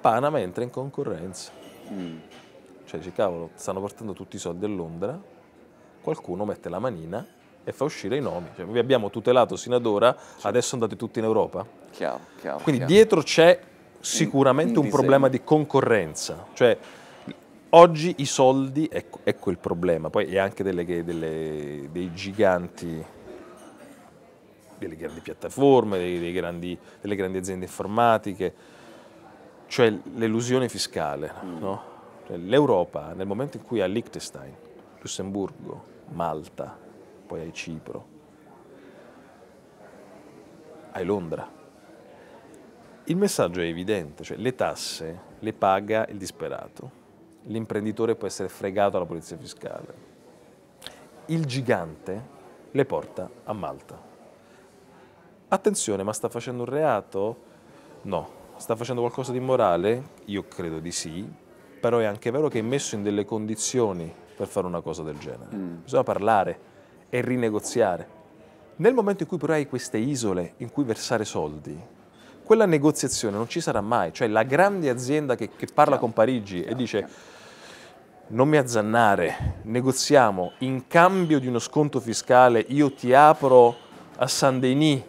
Panama entra in concorrenza. Mm. Cioè dici, cavolo, stanno portando tutti i soldi a Londra, qualcuno mette la manina e fa uscire i nomi. Cioè, vi abbiamo tutelato sino ad ora, adesso andate tutti in Europa. Chiaro, chiaro. Quindi chiaro. dietro c'è sicuramente un, un problema di concorrenza, cioè oggi i soldi, ecco, ecco il problema, poi è anche delle, delle, dei giganti, delle grandi piattaforme, dei, dei grandi, delle grandi aziende informatiche, cioè l'elusione fiscale. Mm. No? Cioè, L'Europa nel momento in cui ha Liechtenstein, Lussemburgo, Malta, poi hai Cipro, hai Londra il messaggio è evidente, cioè le tasse le paga il disperato, l'imprenditore può essere fregato alla polizia fiscale, il gigante le porta a Malta. Attenzione, ma sta facendo un reato? No. Sta facendo qualcosa di immorale? Io credo di sì, però è anche vero che è messo in delle condizioni per fare una cosa del genere. Mm. Bisogna parlare e rinegoziare. Nel momento in cui però hai queste isole in cui versare soldi, quella negoziazione non ci sarà mai, cioè la grande azienda che, che parla con Parigi e dice non mi azzannare, negoziamo, in cambio di uno sconto fiscale io ti apro a Saint-Denis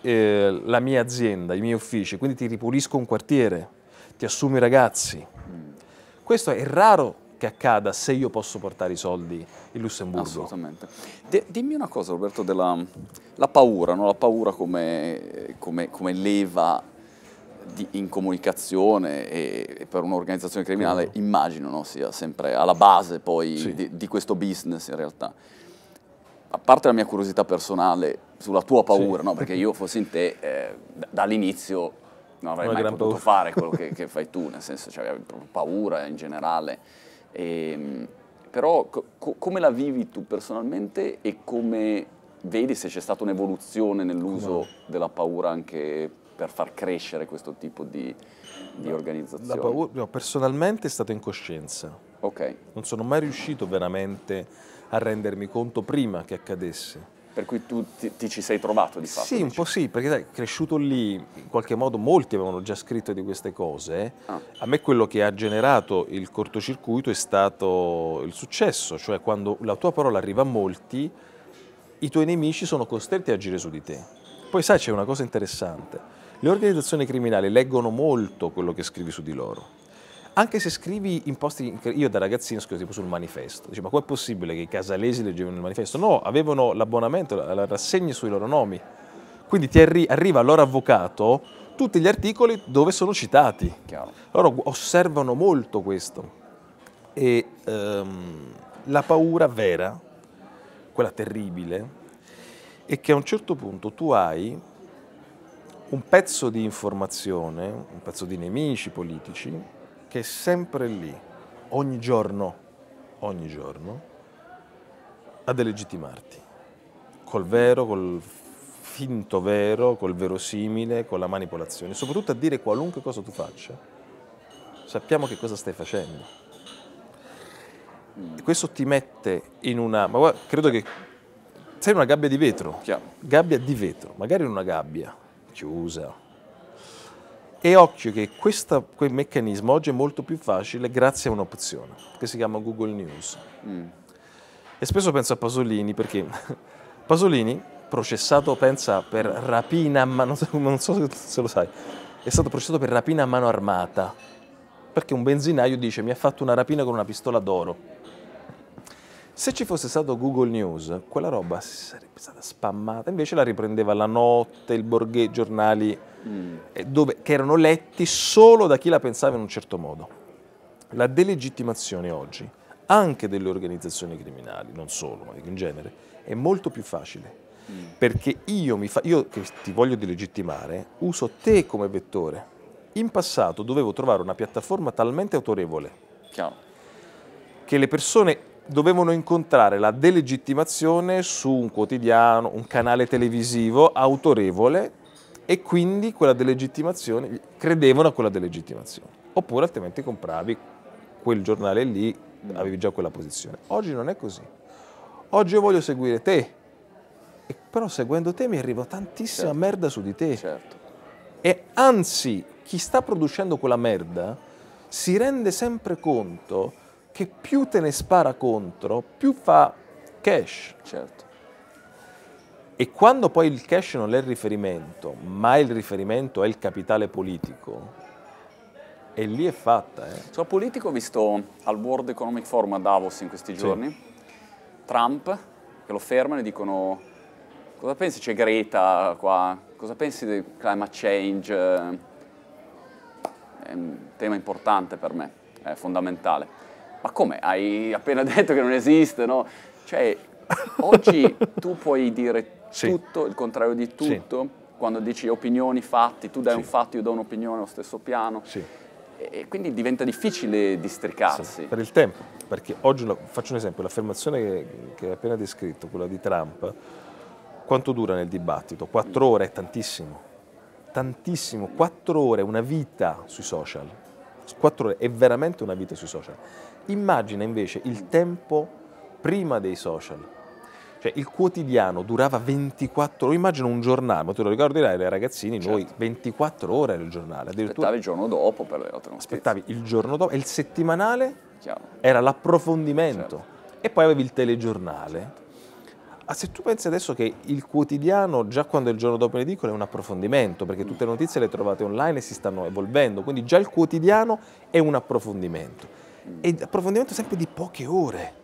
eh, la mia azienda, i miei uffici, quindi ti ripulisco un quartiere, ti assumo i ragazzi. Mm. Questo è raro che accada se io posso portare i soldi in Lussemburgo. Assolutamente. De dimmi una cosa Roberto, della la paura, no? la paura
come, come, come leva di, in comunicazione e, e per un'organizzazione criminale Chiaro. Mm-hmm. immagino no? sia sempre alla base poi sì. di, di, questo business in realtà. A parte la mia curiosità personale sulla tua paura, sì. no? perché io fossi in te eh, dall'inizio non avrei Una mai potuto paura. fare quello che, che, fai tu, nel senso cioè, avevi proprio paura in generale. E, ehm, però co come la vivi tu personalmente e come vedi se c'è stata un'evoluzione nell'uso della paura anche per far crescere questo tipo di, di organizzazione? Paura,
no, personalmente è stata incoscienza. Okay. Non sono mai riuscito veramente a rendermi conto prima che accadesse per cui tu ti, ti, ci sei trovato di fatto? Sì, dici. un po' sì, perché dai, cresciuto lì, in qualche modo molti avevano già scritto di queste cose. Ah. A me quello che ha generato il cortocircuito è stato il successo, cioè quando la tua parola arriva a molti, i tuoi nemici sono costretti a agire su di te. Poi sai, c'è una cosa interessante. Le organizzazioni criminali leggono molto quello che scrivi su di loro anche se scrivi in posti, io da ragazzino scrivo sul manifesto, dicevo ma com'è possibile che i casalesi leggevano il manifesto? No, avevano l'abbonamento, la rassegna sui loro nomi. Quindi ti arri arriva al loro avvocato tutti gli articoli dove sono citati. Chiaro. Loro osservano molto questo. E um, la paura vera, quella terribile, è che a un certo punto tu hai un pezzo di informazione, un pezzo di nemici politici, che è sempre lì, ogni giorno, ogni giorno, a delegittimarti. Col vero, col finto vero, col verosimile, con la manipolazione. Soprattutto a dire qualunque cosa tu faccia, sappiamo che cosa stai facendo. Mm. Questo ti mette in una... Ma guarda, credo che sei una gabbia di vetro. Chiaro. Gabbia di vetro, magari in una gabbia chiusa, e occhio che questo quel meccanismo oggi è molto più facile grazie a un'opzione che si chiama Google News. Mm. E spesso penso a Pasolini perché Pasolini, processato, pensa per rapina a mano, non so se lo sai, è stato processato per rapina a mano armata perché un benzinaio dice mi ha fatto una rapina con una pistola d'oro se ci fosse stato Google News, quella roba sarebbe stata spammata, invece la riprendeva la notte, il i giornali, mm. Eh, dove, che erano letti solo da chi la pensava in un certo modo. La delegittimazione oggi, anche delle organizzazioni criminali, non solo, ma in genere, è molto più facile. Mm. Perché io, fa, io che ti voglio delegittimare, uso te come vettore. In passato dovevo trovare una piattaforma talmente autorevole Chiaro. che le persone dovevano incontrare la delegittimazione su un quotidiano, un canale televisivo autorevole e quindi quella delegittimazione, credevano a quella delegittimazione. Oppure altrimenti compravi quel giornale lì, avevi già quella posizione. Oggi non è così. Oggi io voglio seguire te, però seguendo te mi arriva tantissima certo. merda su di te. Certo. E anzi, chi sta producendo quella merda si rende sempre conto che più te ne spara contro, più fa cash. Certo. E quando poi il cash non è il riferimento, ma il riferimento è il capitale politico, e lì è fatta. Eh. Cioè, politico ho visto al World Economic
Forum a Davos in
questi giorni,
sì. Trump, che lo fermano e dicono cosa pensi c'è Greta qua, cosa pensi del climate change, è un tema importante per me, è fondamentale ma come? Hai appena detto che non esiste, no? Cioè, oggi tu puoi dire tutto, il contrario di tutto, sì. quando dici opinioni, fatti, tu dai sì. un fatto, io do un'opinione allo stesso piano. E quindi diventa difficile districarsi.
per il tempo, perché oggi, faccio un esempio, l'affermazione che, che hai appena descritto, quella di Trump, quanto dura nel dibattito? Quattro ore è tantissimo, tantissimo, quattro ore, una vita sui social, quattro ore è veramente una vita sui social. Immagina invece il tempo prima dei social. Cioè il quotidiano durava 24 ore, immagino un giornale, ma tu lo ricorderai ai ragazzini, certo. noi 24 ore era il giornale. Aspettavi il giorno dopo per le altre notizie. Aspettavi il giorno dopo e il settimanale Chiaro. era l'approfondimento certo. e poi avevi il telegiornale. Ah, se tu pensi adesso che il quotidiano, già quando è il giorno dopo in edicola, è un approfondimento, perché tutte le notizie le trovate online e si stanno evolvendo, quindi già il quotidiano è un approfondimento e approfondimento sempre di poche ore.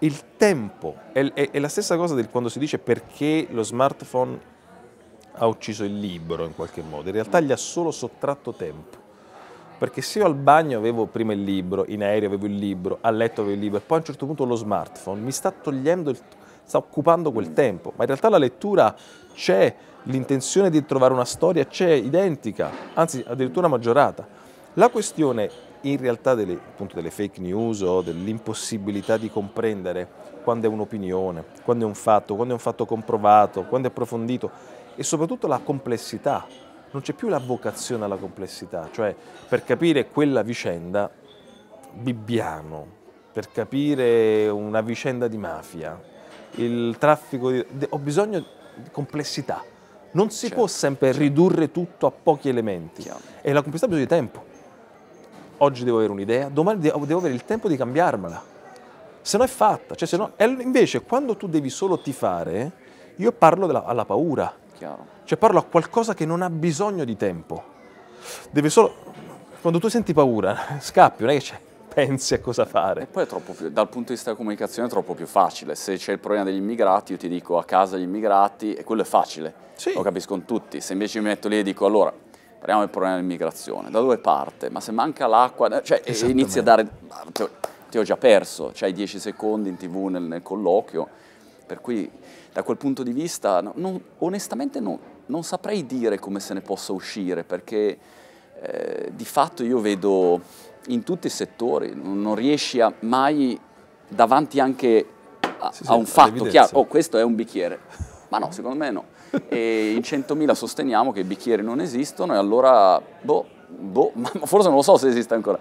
Il tempo è, è, è la stessa cosa del quando si dice perché lo smartphone ha ucciso il libro in qualche modo, in realtà gli ha solo sottratto tempo. Perché se io al bagno avevo prima il libro, in aereo avevo il libro, a letto avevo il libro, e poi a un certo punto lo smartphone mi sta togliendo, il, sta occupando quel mm. tempo. Ma in realtà la lettura c'è, l'intenzione di trovare una storia c'è, identica, anzi addirittura maggiorata. La questione in realtà delle, appunto, delle fake news o dell'impossibilità di comprendere quando è un'opinione, quando è un fatto, quando è un fatto comprovato, quando è approfondito e soprattutto la complessità. Non c'è più la vocazione alla complessità, cioè per capire quella vicenda, Bibbiano, per capire una vicenda di mafia, il traffico di... ho bisogno di complessità. Non si certo, può sempre certo. ridurre tutto a pochi elementi. Chiaro. E la complessità ha bisogno di tempo oggi devo avere un'idea, domani devo avere il tempo di cambiarmela. Se no è fatta. Cioè, no, è, invece, quando tu devi solo tifare, io parlo della, alla paura. Chiaro. Cioè parlo a qualcosa che non ha bisogno di tempo. Deve solo... Quando tu senti paura, scappi, non è che c'è pensi a cosa fare. E poi più, dal punto di vista della comunicazione è troppo
più facile. Se c'è il problema degli immigrati, io ti dico a casa gli immigrati e quello è facile. Sì. Lo capiscono tutti. Se invece mi metto lì e dico allora parliamo del problema dell'immigrazione, da dove parte? Ma se manca l'acqua, eh, cioè eh, inizi a dare, ti ho, già perso, c'hai 10 secondi in tv nel, nel, colloquio, per cui da quel punto di vista non, onestamente no, non saprei dire come se ne possa uscire, perché eh, di fatto io vedo in tutti i settori, non, non riesci a mai davanti anche a, sì, sì, a un fatto chiaro, oh questo è un bicchiere, ma no, secondo me no e in 100.000 sosteniamo che i bicchieri non esistono e allora, boh, boh, forse non lo so se esiste ancora.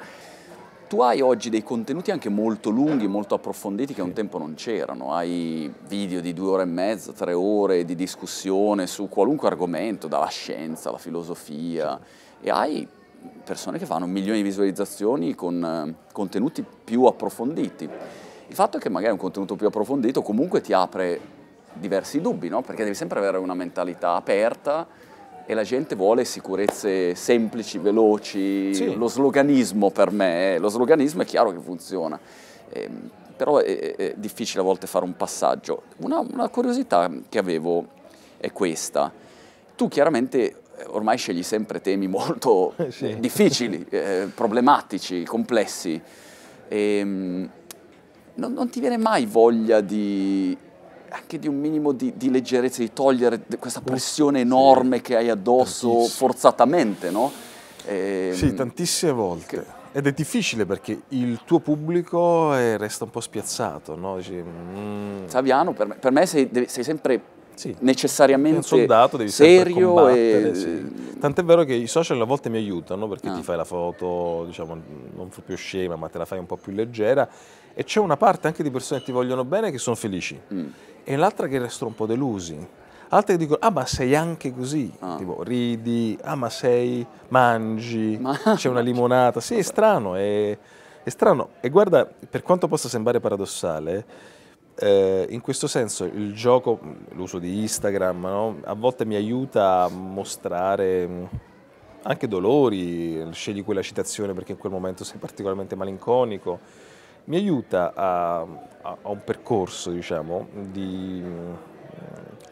Tu hai oggi dei contenuti anche molto lunghi, molto approfonditi che un tempo non c'erano, hai video di due ore e mezza, tre ore di discussione su qualunque argomento, dalla scienza alla filosofia e hai persone che fanno milioni di visualizzazioni con eh, contenuti più approfonditi. Il fatto è che magari un contenuto più approfondito comunque ti apre diversi dubbi, no? perché devi sempre avere una mentalità aperta e la gente vuole sicurezze semplici, veloci, sì. lo sloganismo per me, eh? lo sloganismo è chiaro che funziona, eh, però è, è, difficile a volte fare un passaggio. Una, una curiosità che avevo è questa, tu chiaramente eh, ormai scegli sempre temi molto sì. difficili, eh, problematici, complessi. E, ehm, non, non, ti viene mai voglia di anche di un minimo di, di leggerezza, di togliere questa oh, pressione enorme sì. che hai addosso Tantissimo. forzatamente, no?
E, ehm, sì, tantissime volte. Che... Ed è difficile perché il tuo pubblico è, eh, resta un po' spiazzato, no? Dici, mm.
Saviano, per me, per me sei, sei sempre sì. necessariamente soldato, devi serio e... Sì. Mm.
Tant'è vero che i social a volte mi aiutano perché ah. ti fai la foto, diciamo, non proprio scema, ma te la fai un po' più leggera e c'è una parte anche di persone che ti vogliono bene e che sono felici. Mm e l'altra che restano un po' delusi. Altri dicono, ah ma sei anche così, ah. tipo ridi, ah ma sei, mangi, ma... c'è una limonata. Sì, è strano, è, è strano. E guarda, per quanto possa sembrare paradossale, eh, in questo senso il gioco, l'uso di Instagram, no? a volte mi aiuta a mostrare mm, anche dolori, scegli quella citazione perché in quel momento sei particolarmente malinconico mi aiuta a, a, a un percorso diciamo, di mm,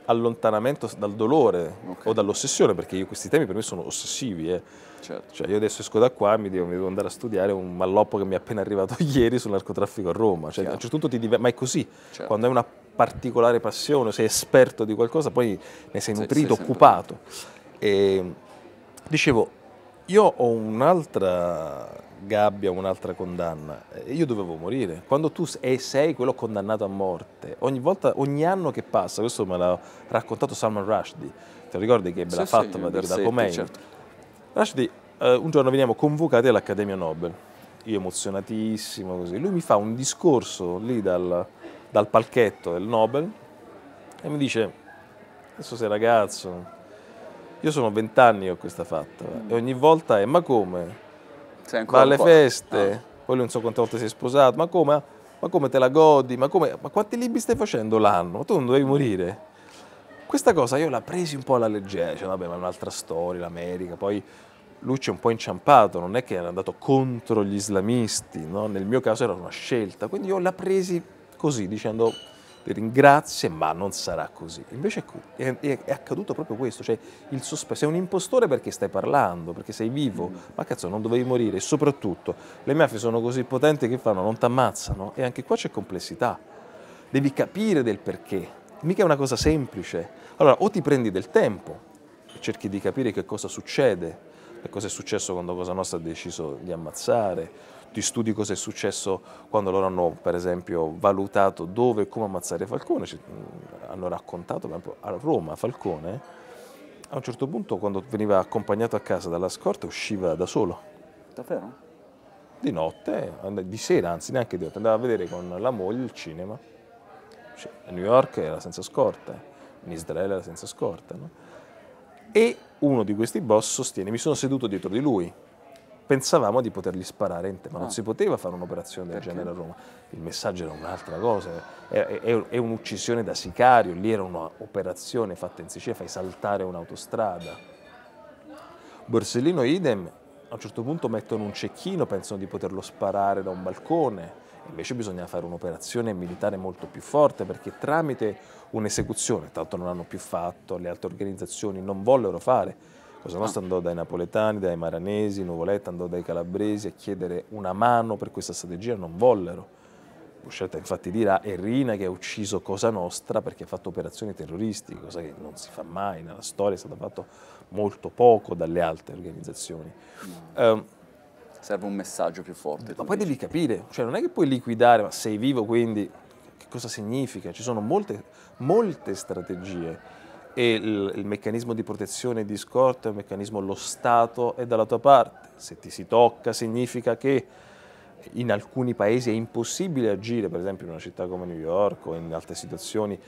allontanamento dal dolore okay. o dall'ossessione, perché io, questi temi per me sono ossessivi. Eh. Certo. Cioè, io adesso esco da qua e mi devo, mi devo, andare a studiare un malloppo che mi è appena arrivato ieri sul narcotraffico a Roma. Cioè, a un certo punto ti diventa, ma è così, certo. quando hai una particolare passione, sei esperto di qualcosa, poi ne sei nutrito, sei occupato. E, ehm, dicevo, io ho un'altra gabbia un'altra condanna. Eh, io dovevo morire. Quando tu sei quello condannato a morte, ogni, volta, ogni anno che passa, questo me l'ha raccontato Salman Rushdie, ti ricordi che ebbe sì, fatto fatta sì, da Khomeini? Certo. Rushdie, eh, un giorno veniamo convocati all'Accademia Nobel, io emozionatissimo così, lui mi fa un discorso lì dal, dal palchetto del Nobel e mi dice, adesso sei ragazzo, io sono vent'anni che ho questa fatta mm. e ogni volta è eh, ma come? Cioè, Va alle feste, ah. poi non so quante volte sei sposato, ma come, ma come te la godi, ma, come, ma quanti libri stai facendo l'anno? Tu non dovevi morire. Questa cosa io l'ho presa un po' alla leggera, cioè vabbè ma è un'altra storia, l'America, poi Lucci è un po' inciampato, non è che era andato contro gli islamisti, no? nel mio caso era una scelta, quindi io l'ho presi così, dicendo ringrazia, ma non sarà così. Invece è, è, è accaduto proprio questo, cioè il sospetto, sei un impostore perché stai parlando, perché sei vivo, ma cazzo non dovevi morire, e soprattutto le mafie sono così potenti che fanno, non ti ammazzano e anche qua c'è complessità, devi capire del perché, mica è una cosa semplice. Allora o ti prendi del tempo e cerchi di capire che cosa succede, che cosa è successo quando Cosa Nostra ha deciso di ammazzare, di studi cosa è successo quando loro hanno per esempio valutato dove e come ammazzare Falcone, cioè, hanno raccontato per esempio, a Roma Falcone a un certo punto quando veniva accompagnato a casa dalla scorta usciva da solo. Davvero? Di notte, di sera anzi neanche di notte, andava a vedere con la moglie il cinema. Cioè, a New York era senza scorta, in Israele era senza scorta. No? E uno di questi boss sostiene, mi sono seduto dietro di lui, pensavamo di potergli sparare in te, ma ah. non si poteva fare un'operazione del Perché? genere a Roma. Il messaggio era un'altra cosa, è, è, è un'uccisione da sicario, lì era un'operazione fatta in Sicilia, fai saltare un'autostrada. Borsellino idem, a un certo punto mettono un cecchino, pensano di poterlo sparare da un balcone, invece bisogna fare un'operazione militare molto più forte perché tramite un'esecuzione, tanto non l'hanno più fatto, le altre organizzazioni non vollero fare, Cosa Nostra andò dai napoletani, dai maranesi, Nuvoletta andò dai calabresi a chiedere una mano per questa strategia, non vollero. Buscetta infatti dirà Errina che ha ucciso Cosa Nostra perché ha fatto operazioni terroristiche, cosa che non si fa mai, nella storia è stato fatto molto poco dalle altre organizzazioni. No. Um, Serve un messaggio più forte. Ma poi dici. devi capire, cioè non è che puoi liquidare, ma sei vivo quindi che cosa significa? Ci sono molte, molte strategie e il, il meccanismo di protezione e di scorta è un meccanismo lo Stato è dalla tua parte. Se ti si tocca significa che in alcuni paesi è impossibile agire, per esempio in una città come New York o in altre situazioni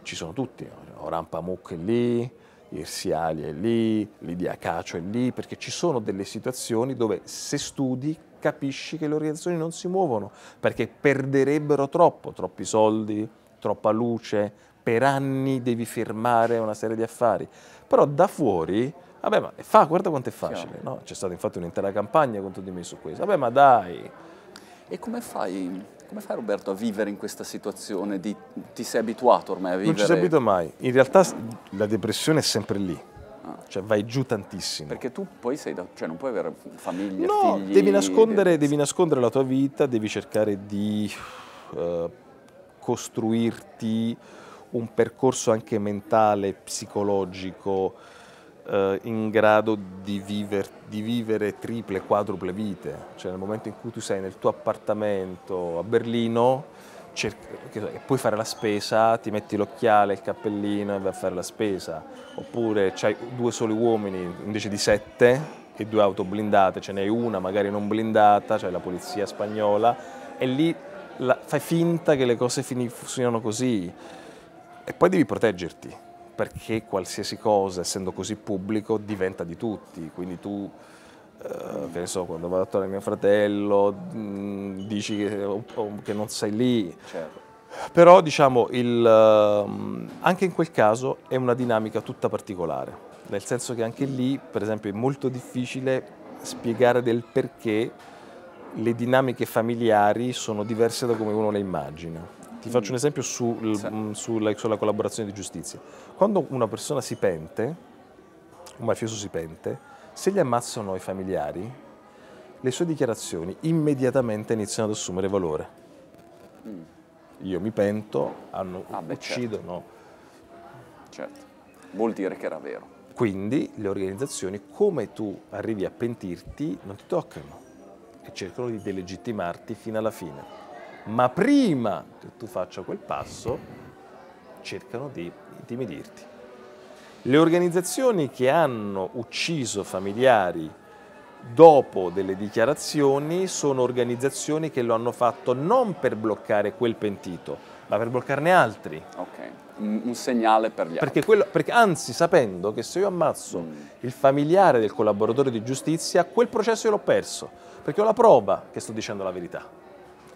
ci sono tutti, Oran Pamuk è lì, Irsiali è lì, Lidia Cacio è lì, perché ci sono delle situazioni dove se studi capisci che le organizzazioni non si muovono, perché perderebbero troppo, troppi soldi, troppa luce, per anni devi firmare una serie di affari, però da fuori, vabbè ma fa, guarda quanto è facile, no? c'è stata infatti un'intera campagna contro di me su questo,
vabbè ma dai. E come fai, come fai Roberto a vivere in questa situazione? Di, ti sei abituato ormai a vivere? Non ci sei abituato mai, in realtà
la depressione è sempre lì, ah. cioè vai giù tantissimo.
Perché tu poi sei da, cioè non puoi avere famiglia, no, figli, Devi nascondere, devi...
devi nascondere la tua vita, devi cercare di uh, costruirti un percorso anche mentale, psicologico, eh, in grado di, viver, di, vivere triple, quadruple vite. Cioè nel momento in cui tu sei nel tuo appartamento a Berlino e puoi fare la spesa, ti metti l'occhiale, il cappellino e vai a fare la spesa. Oppure hai due soli uomini invece di sette e due auto blindate, ce n'è una magari non blindata, cioè la polizia spagnola, e lì la, fai finta che le cose funzionino così e poi devi proteggerti, perché qualsiasi cosa, essendo così pubblico, diventa di tutti. Quindi tu, eh, che ne so, quando vado a trovare mio fratello, mh, mm, dici che, oh, oh, che, non sei lì. Certo. Però diciamo, il, ehm, anche in quel caso è una dinamica tutta particolare, nel senso che anche lì, per esempio, è molto difficile spiegare del perché le dinamiche familiari sono diverse da come uno le immagina. Ti faccio un mm. esempio sul, sì. Mm, sulla, sulla, collaborazione di giustizia. Quando una persona si pente, un mafioso si pente, se gli ammazzano i familiari, le sue dichiarazioni immediatamente iniziano ad assumere valore. Mm. Io mi pento, hanno, ah, beh, certo. uccidono. Certo. certo, vuol dire che era vero. Quindi le organizzazioni, come tu arrivi a pentirti, non ti toccano e cercano di delegittimarti fino alla fine ma prima che tu faccia quel passo cercano di intimidirti. Le organizzazioni che hanno ucciso familiari dopo delle dichiarazioni sono organizzazioni che lo hanno fatto non per bloccare quel pentito, ma per bloccarne altri. Ok, un, segnale per gli perché altri. Quello, perché, anzi, sapendo che se io ammazzo mm. il familiare del collaboratore di giustizia, quel processo io l'ho perso, perché ho la prova che sto dicendo la verità.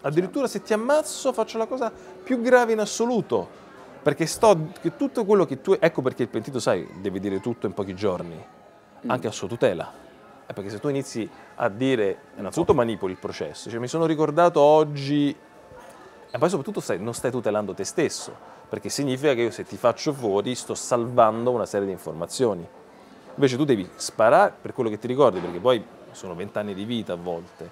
Addirittura certo. se ti ammazzo faccio la cosa più grave in assoluto. Perché sto, che tutto quello che tu... Ecco perché il pentito, sai, deve dire tutto in pochi giorni, mm. anche a sua tutela. È eh, perché se tu inizi a dire, eh, innanzitutto manipoli il processo, cioè mi sono ricordato oggi, e poi soprattutto stai, non stai tutelando te stesso, perché significa che io se ti faccio fuori sto salvando una serie di informazioni. Invece tu devi sparare per quello che ti ricordi, perché poi sono vent'anni di vita a volte,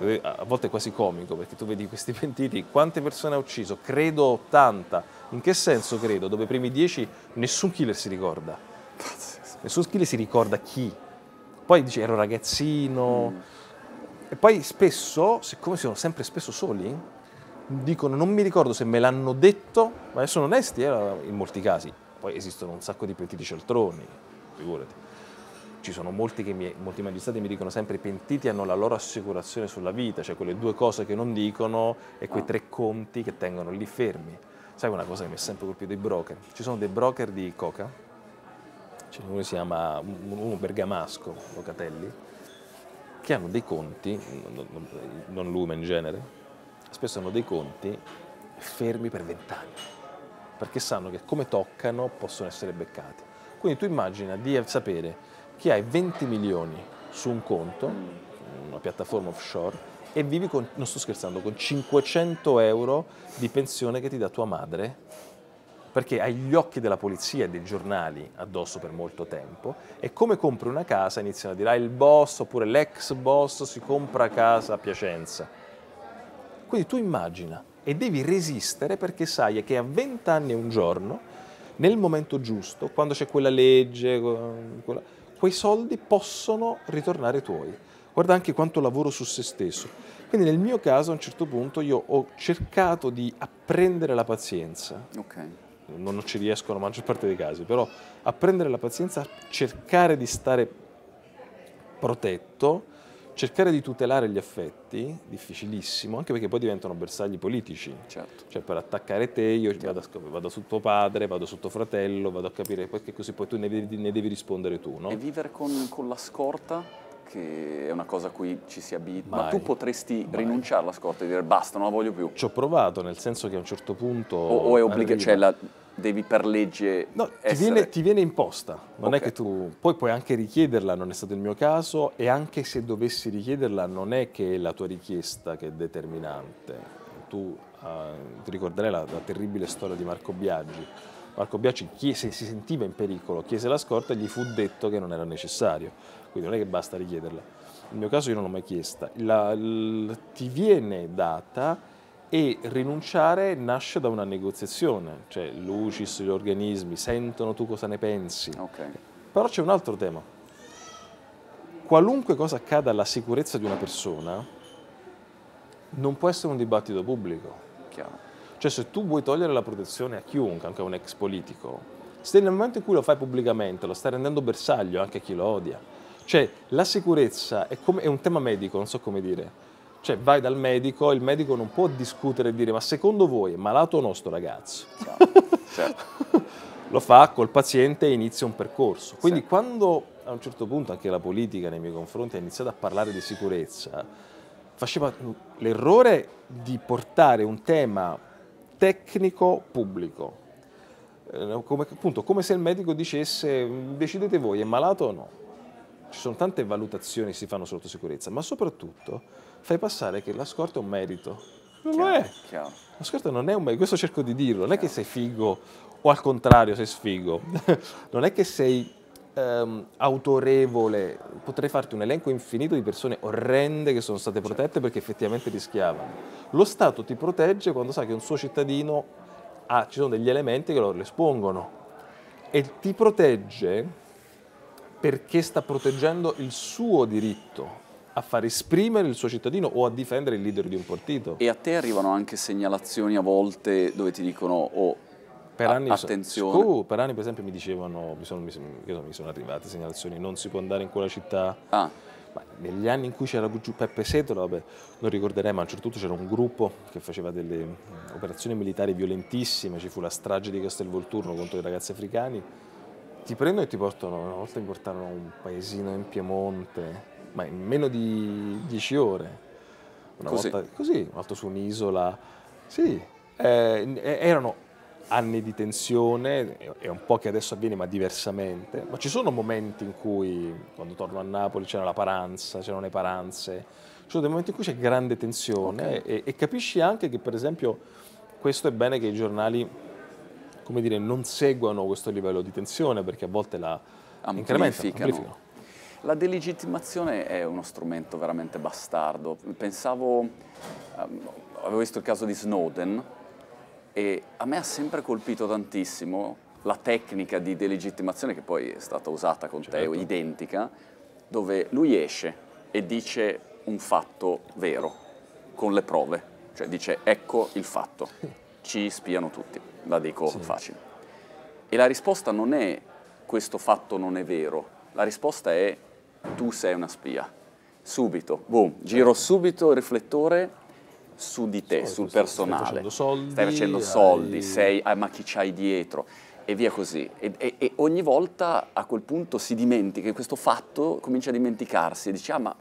eh, a volte è quasi comico perché tu vedi questi pentiti, quante persone ha ucciso? Credo 80, in che senso credo? Dove i primi 10 nessun killer si ricorda, nessun killer si ricorda chi, poi dice ero ragazzino mm. e poi spesso, siccome sono sempre spesso soli, dicono non mi ricordo se me l'hanno detto, ma sono onesti eh, in molti casi, poi esistono un sacco di pentiti cialtroni, figurati ci sono molti, mi, molti, magistrati che mi dicono sempre pentiti hanno la loro assicurazione sulla vita, cioè quelle due cose che non dicono e quei ah. tre conti che tengono lì fermi. Sai una cosa che mi ha sempre colpito dei broker? Ci sono dei broker di coca, ce n'è uno si chiama uno bergamasco, Locatelli, che hanno dei conti, non lui ma in genere, spesso hanno dei conti fermi per vent'anni, perché sanno che come toccano possono essere beccati. Quindi tu immagina di sapere che hai 20 milioni su un conto, una piattaforma offshore, e vivi con, non sto scherzando, con 500 euro di pensione che ti dà tua madre, perché hai gli occhi della polizia e dei giornali addosso per molto tempo, e come compri una casa iniziano a dire ah, il boss oppure l'ex boss si compra casa a Piacenza. Quindi tu immagina e devi resistere perché sai che a 20 anni e un giorno, nel momento giusto, quando c'è quella legge, quella, quei soldi possono ritornare tuoi. Guarda anche quanto lavoro su se stesso. Quindi nel mio caso a un certo punto io ho cercato di apprendere la pazienza. Okay. Non ci riesco nella maggior parte dei casi, però apprendere la pazienza, cercare di stare protetto, Cercare di tutelare gli affetti, difficilissimo, anche perché poi diventano bersagli politici. Certo. Cioè per attaccare te io certo. vado, vado, su tuo padre, vado su tuo fratello, vado a capire perché così poi tu ne, ne devi rispondere tu. No? E
vivere con, con la scorta che è una cosa a cui ci si abitua. Ma tu
potresti Mai. rinunciare alla scorta e dire basta, non la voglio più. Ci ho provato, nel senso che a un certo punto... O, o è obbligatoria, cioè la, devi per legge... No, essere... ti, viene, ti, viene, imposta, non okay. è che tu... Poi puoi anche richiederla, non è stato il mio caso, e anche se dovessi richiederla non è che è la tua richiesta che è determinante. Tu uh, ti ricorderai la, la terribile storia di Marco Biaggi Marco Biacci chiese, si sentiva in pericolo, chiese la scorta e gli fu detto che non era necessario, quindi non è che basta richiederla. Nel mio caso io non l'ho mai chiesta. La, la, ti viene data e rinunciare nasce da una negoziazione, cioè l'UCIS, gli organismi sentono tu cosa ne pensi. Okay. Però c'è un altro tema. Qualunque cosa accada alla sicurezza di una persona non può essere un dibattito pubblico. Chiaro cioè se tu vuoi togliere la protezione a chiunque, anche a un ex politico, se nel momento in cui lo fai pubblicamente lo stai rendendo bersaglio anche a chi lo odia. Cioè la sicurezza è, come, è un tema medico, non so come dire. Cioè vai dal medico, il medico non può discutere e dire ma secondo voi è malato o no sto ragazzo? Certo. Certo. lo fa col paziente e inizia un percorso. Quindi certo. quando a un certo punto anche la politica nei miei confronti ha iniziato a parlare di sicurezza, faceva l'errore di portare un tema tecnico pubblico, eh, come, appunto, come se il medico dicesse mm, decidete voi, è malato o no. Ci sono tante valutazioni che si fanno sotto sicurezza, ma soprattutto fai passare che la scorta è un merito. Non lo è. Chiaro. La scorta non è un merito, questo cerco di dirlo, non chiaro. è che sei figo o al contrario sei sfigo, non è che sei Um, autorevole, potrei farti un elenco infinito di persone orrende che sono state protette certo. perché effettivamente rischiavano. Lo Stato ti protegge quando sa che un suo cittadino ha, ci sono degli elementi che lo espongono e ti protegge perché sta proteggendo il suo diritto a far esprimere il suo cittadino o a difendere il leader di un partito. E
a te arrivano anche segnalazioni a volte dove ti dicono oh,
per anni, attenzione. Uh, per anni per esempio mi dicevano, mi sono, mi sono, mi sono arrivate segnalazioni, non si può andare in quella città. Ah ma negli anni in cui c'era Peppe Setolo, vabbè, non ma a un certo punto c'era un gruppo che faceva delle mm, operazioni militari violentissime, ci fu la strage di Castelvolturno contro i ragazzi africani, ti prendono e ti portano, una volta mi portarono a un paesino in Piemonte, ma in meno di dieci ore. Una così. Volta, così, una volta su un'isola. Sì, eh, eh erano anni di tensione, è un po' che adesso avviene ma diversamente, ma ci sono momenti in cui, quando torno a Napoli c'era la paranza, c'erano le paranze, ci sono dei momenti in cui c'è grande tensione okay. e, e, capisci anche che per esempio questo è bene che i giornali, come dire, non seguano questo livello di tensione perché a volte la incrementano.
La delegittimazione è uno strumento veramente bastardo. Pensavo, um, avevo visto il caso di Snowden, e a me ha sempre colpito tantissimo la tecnica di delegittimazione che poi è stata usata con certo. Teo, identica, dove lui esce e dice un fatto vero, con le prove, cioè dice ecco il fatto, ci spiano tutti, la dico sì. facile. E la risposta non è questo fatto non è vero, la risposta è tu sei una spia. Subito, boom, giro certo. subito il riflettore su di te, sul personale. Stai facendo soldi, stai facendo soldi hai... sei, ah, ma chi c'hai dietro? E via così. E, e, e, ogni volta a quel punto si dimentica, questo fatto comincia a dimenticarsi e dici, ah ma,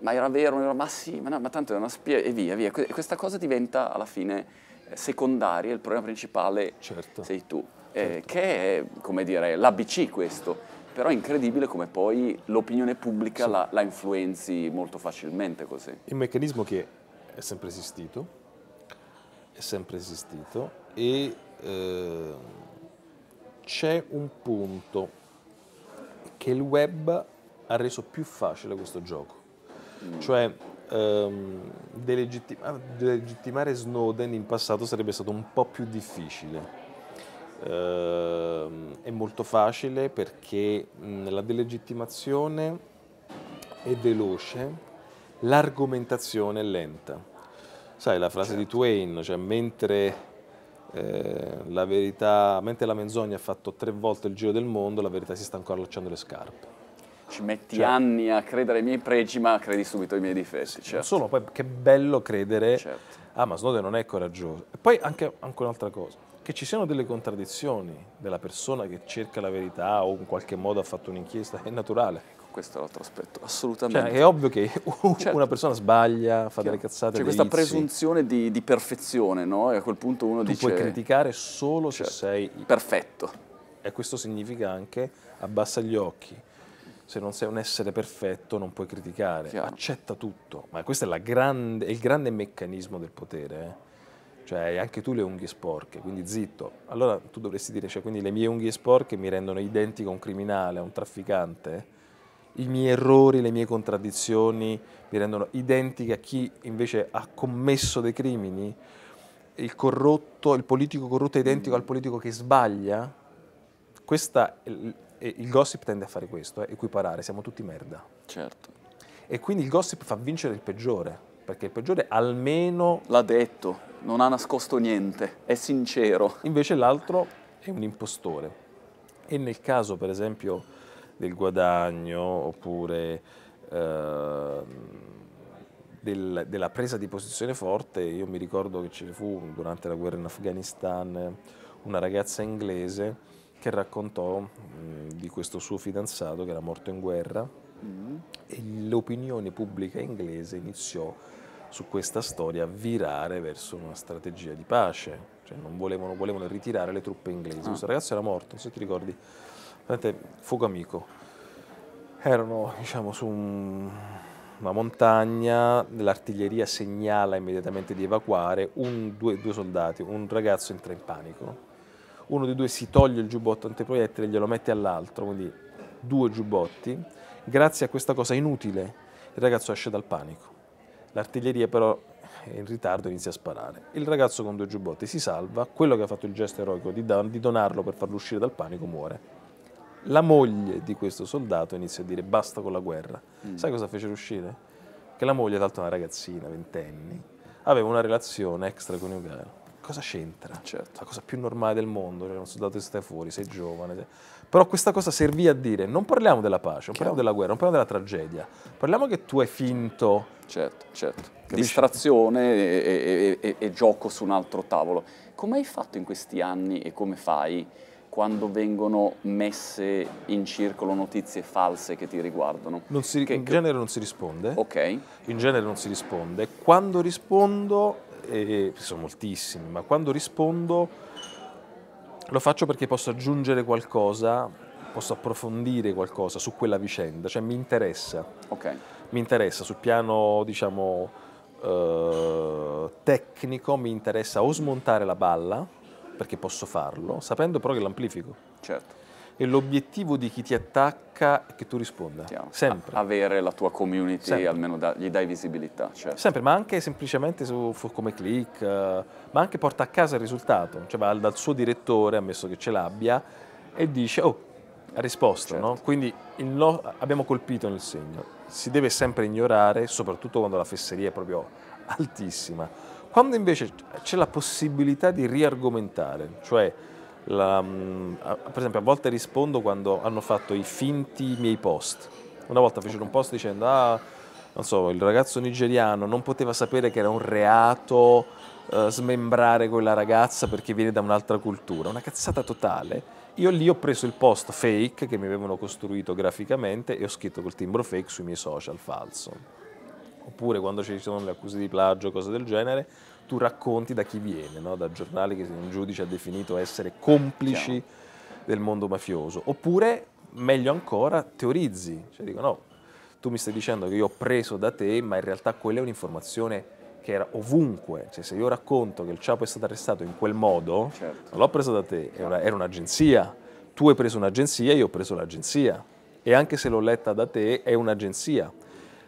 ma era vero, era, ma sì, ma, no, ma tanto è una spia, e via, via. E questa cosa diventa alla fine eh, secondaria, il problema principale certo. sei tu. Eh, certo. che è, come dire, l'ABC questo. Però è incredibile come poi l'opinione pubblica sì. la, la influenzi molto facilmente così.
Il meccanismo che è sempre esistito, è sempre esistito e eh, c'è un punto che il web ha reso più facile questo gioco, mm. cioè ehm, delegittima, ah, delegittimare Snowden in passato sarebbe stato un po' più difficile. Eh, è molto facile perché mh, la delegittimazione è veloce l'argomentazione è lenta. Sai la frase certo. di Twain, cioè mentre eh, la verità, mentre la menzogna ha fatto tre volte il giro del mondo, la verità si sta ancora allacciando le scarpe.
Ci metti cioè, anni a credere ai miei pregi, ma credi subito ai miei difetti. Certo. Non solo,
poi che bello credere, certo. ah ma Snowden non è coraggioso. E poi anche, anche un'altra cosa, che ci siano delle contraddizioni della persona che cerca la verità o in qualche modo ha fatto un'inchiesta, è naturale questo è l'altro aspetto, cioè, assolutamente. Cioè, è ovvio che certo. una persona sbaglia, fa Chiaro. delle cazzate. C'è cioè, questa presunzione di, di, perfezione, no? E a quel punto uno tu dice... Tu puoi criticare solo certo. se sei... Perfetto. E questo significa anche abbassa gli occhi. Se non sei un essere perfetto non puoi criticare, Chiaro. accetta tutto. Ma questo è, grande, è, il grande meccanismo del potere, eh? cioè hai anche tu le unghie sporche, quindi zitto. Allora tu dovresti dire, cioè, quindi le mie unghie sporche mi rendono identico a un criminale, a un trafficante? i miei errori, le mie contraddizioni mi rendono identiche a chi invece ha commesso dei crimini, il corrotto, il politico corrotto è identico mm. al politico che sbaglia, Questa, il, il gossip tende a fare questo, eh, equiparare, siamo tutti merda. Certo. E quindi il gossip fa vincere il peggiore, perché il peggiore almeno... L'ha detto, non ha nascosto niente, è sincero. Invece l'altro è un impostore. E nel caso, per esempio, del guadagno oppure eh, del, della presa di posizione forte, io mi ricordo che ce ne fu durante la guerra in Afghanistan una ragazza inglese che raccontò mh, di questo suo fidanzato che era morto in guerra mm. e l'opinione pubblica inglese iniziò su questa storia a virare verso una strategia di pace, cioè non volevano, volevano ritirare le truppe inglesi. Ah. Questo ragazzo era morto, non so se ti ricordi, fuoco amico. Erano diciamo, su un, una montagna, l'artiglieria segnala immediatamente di evacuare, un, due, due, soldati, un ragazzo entra in panico. Uno dei due si toglie il giubbotto antiproiettile e glielo mette all'altro, quindi due giubbotti. Grazie a questa cosa inutile il ragazzo esce dal panico. L'artiglieria però è in ritardo e inizia a sparare. Il ragazzo con due giubbotti si salva, quello che ha fatto il gesto eroico di, don di donarlo per farlo uscire dal panico muore. La moglie di questo soldato inizia a dire basta con la guerra. Mm. Sai cosa fece uscire? Che la moglie, tanto una ragazzina, ventenni, aveva una relazione extraconiugale. Cosa c'entra? Certo. La cosa più normale del mondo, cioè un soldato che stai fuori, sei giovane. Sei... Però questa cosa servì a dire non parliamo della pace, non parliamo della guerra, non parliamo della tragedia, parliamo che tu hai finto. Certo, certo. Capisci?
Distrazione e, e, e, e gioco su un altro tavolo. Come hai fatto in questi anni e come fai? quando vengono messe in circolo notizie
false che ti riguardano? Si, che, in che... genere non si risponde. Ok. In genere non si risponde. Quando rispondo, eh, sono moltissimi, ma quando rispondo lo faccio perché posso aggiungere qualcosa, posso approfondire qualcosa su quella vicenda, cioè mi interessa. Ok. Mi interessa sul piano, diciamo, eh, tecnico, mi interessa o smontare la balla, perché posso farlo, sapendo però che l'amplifico. Certo. E l'obiettivo di chi ti attacca è che tu risponda, Chiaro. sempre.
A- avere la tua community, sempre. almeno da- gli dai visibilità, certo. Sempre,
ma anche semplicemente su, come click, uh, ma anche porta a casa il risultato. Cioè va dal suo direttore, ammesso che ce l'abbia, e dice, oh, ha risposto, certo. no? Quindi no, abbiamo colpito nel segno. Si deve sempre ignorare, soprattutto quando la fesseria è proprio altissima quando invece c'è la possibilità di riargomentare, cioè la, per esempio a volte rispondo quando hanno fatto i finti miei post. Una volta fecero un post dicendo ah, non so, il ragazzo nigeriano non poteva sapere che era un reato eh, smembrare quella ragazza perché viene da un'altra cultura, una cazzata totale. Io lì ho preso il post fake che mi avevano costruito graficamente e ho scritto col timbro fake sui miei social falso oppure quando ci sono le accuse di plagio, cose del genere, tu racconti da chi viene, no? da giornali che un giudice ha definito essere complici Chiaro. del mondo mafioso, oppure meglio ancora teorizzi, cioè dico no, tu mi stai dicendo che io ho preso da te, ma in realtà quella è un'informazione che era ovunque, cioè se io racconto che il Ciapo è stato arrestato in quel modo, certo. non l'ho preso da te, era, era un'agenzia, tu hai preso un'agenzia, io ho preso l'agenzia e anche se l'ho letta da te è un'agenzia.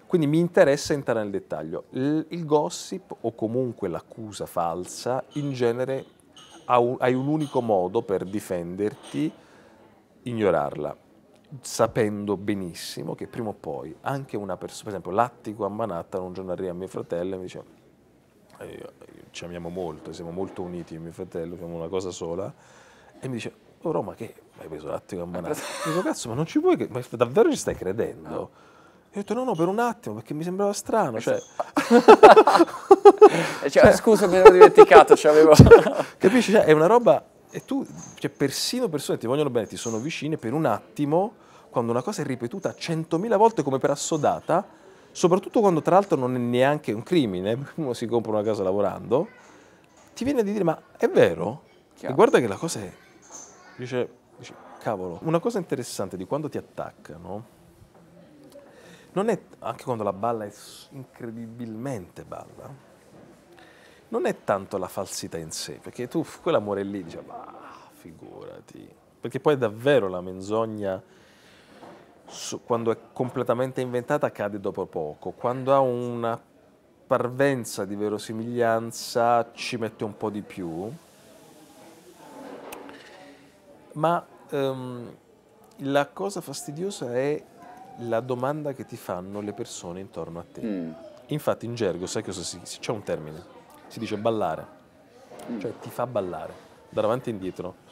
Quindi mi interessa entrare nel dettaglio. Il, il gossip o comunque l'accusa falsa in genere un, hai un unico modo per difenderti, ignorarla, sapendo benissimo che prima o poi anche una persona, per esempio l'attico a Manhattan, un giorno arriva mio fratello e mi dice eh, io, io, ci amiamo molto, siamo molto uniti, mio fratello, siamo una cosa sola, e mi dice, oh Roma, che hai preso l'attico a Manhattan? Dico, cazzo, ma non ci vuoi, che, ma davvero ci stai credendo? No ho detto no, no, per un attimo, perché mi sembrava strano. Cioè... cioè, cioè... Scusa, mi ero dimenticato, cioè, avevo... cioè, capisci? Cioè, è una roba... E tu, cioè, persino persone che ti vogliono bene, ti sono vicine, per un attimo, quando una cosa è ripetuta centomila volte come per assodata, soprattutto quando tra l'altro non è neanche un crimine, uno si compra una casa lavorando, ti viene di dire ma è vero? Chiaro. E guarda che la cosa è... Dice, dice, cavolo, una cosa interessante di quando ti attaccano non è, anche quando la balla è incredibilmente balla, non è tanto la falsità in sé, perché tu quell'amore lì dici, ma figurati, perché poi davvero la menzogna quando è completamente inventata cade dopo poco, quando ha una parvenza di verosimiglianza ci mette un po' di più, ma um, la cosa fastidiosa è la domanda che ti fanno le persone intorno a te. Mm. Infatti in gergo, sai cosa si dice? C'è un termine, si dice ballare, mm. cioè ti fa ballare, da davanti e indietro.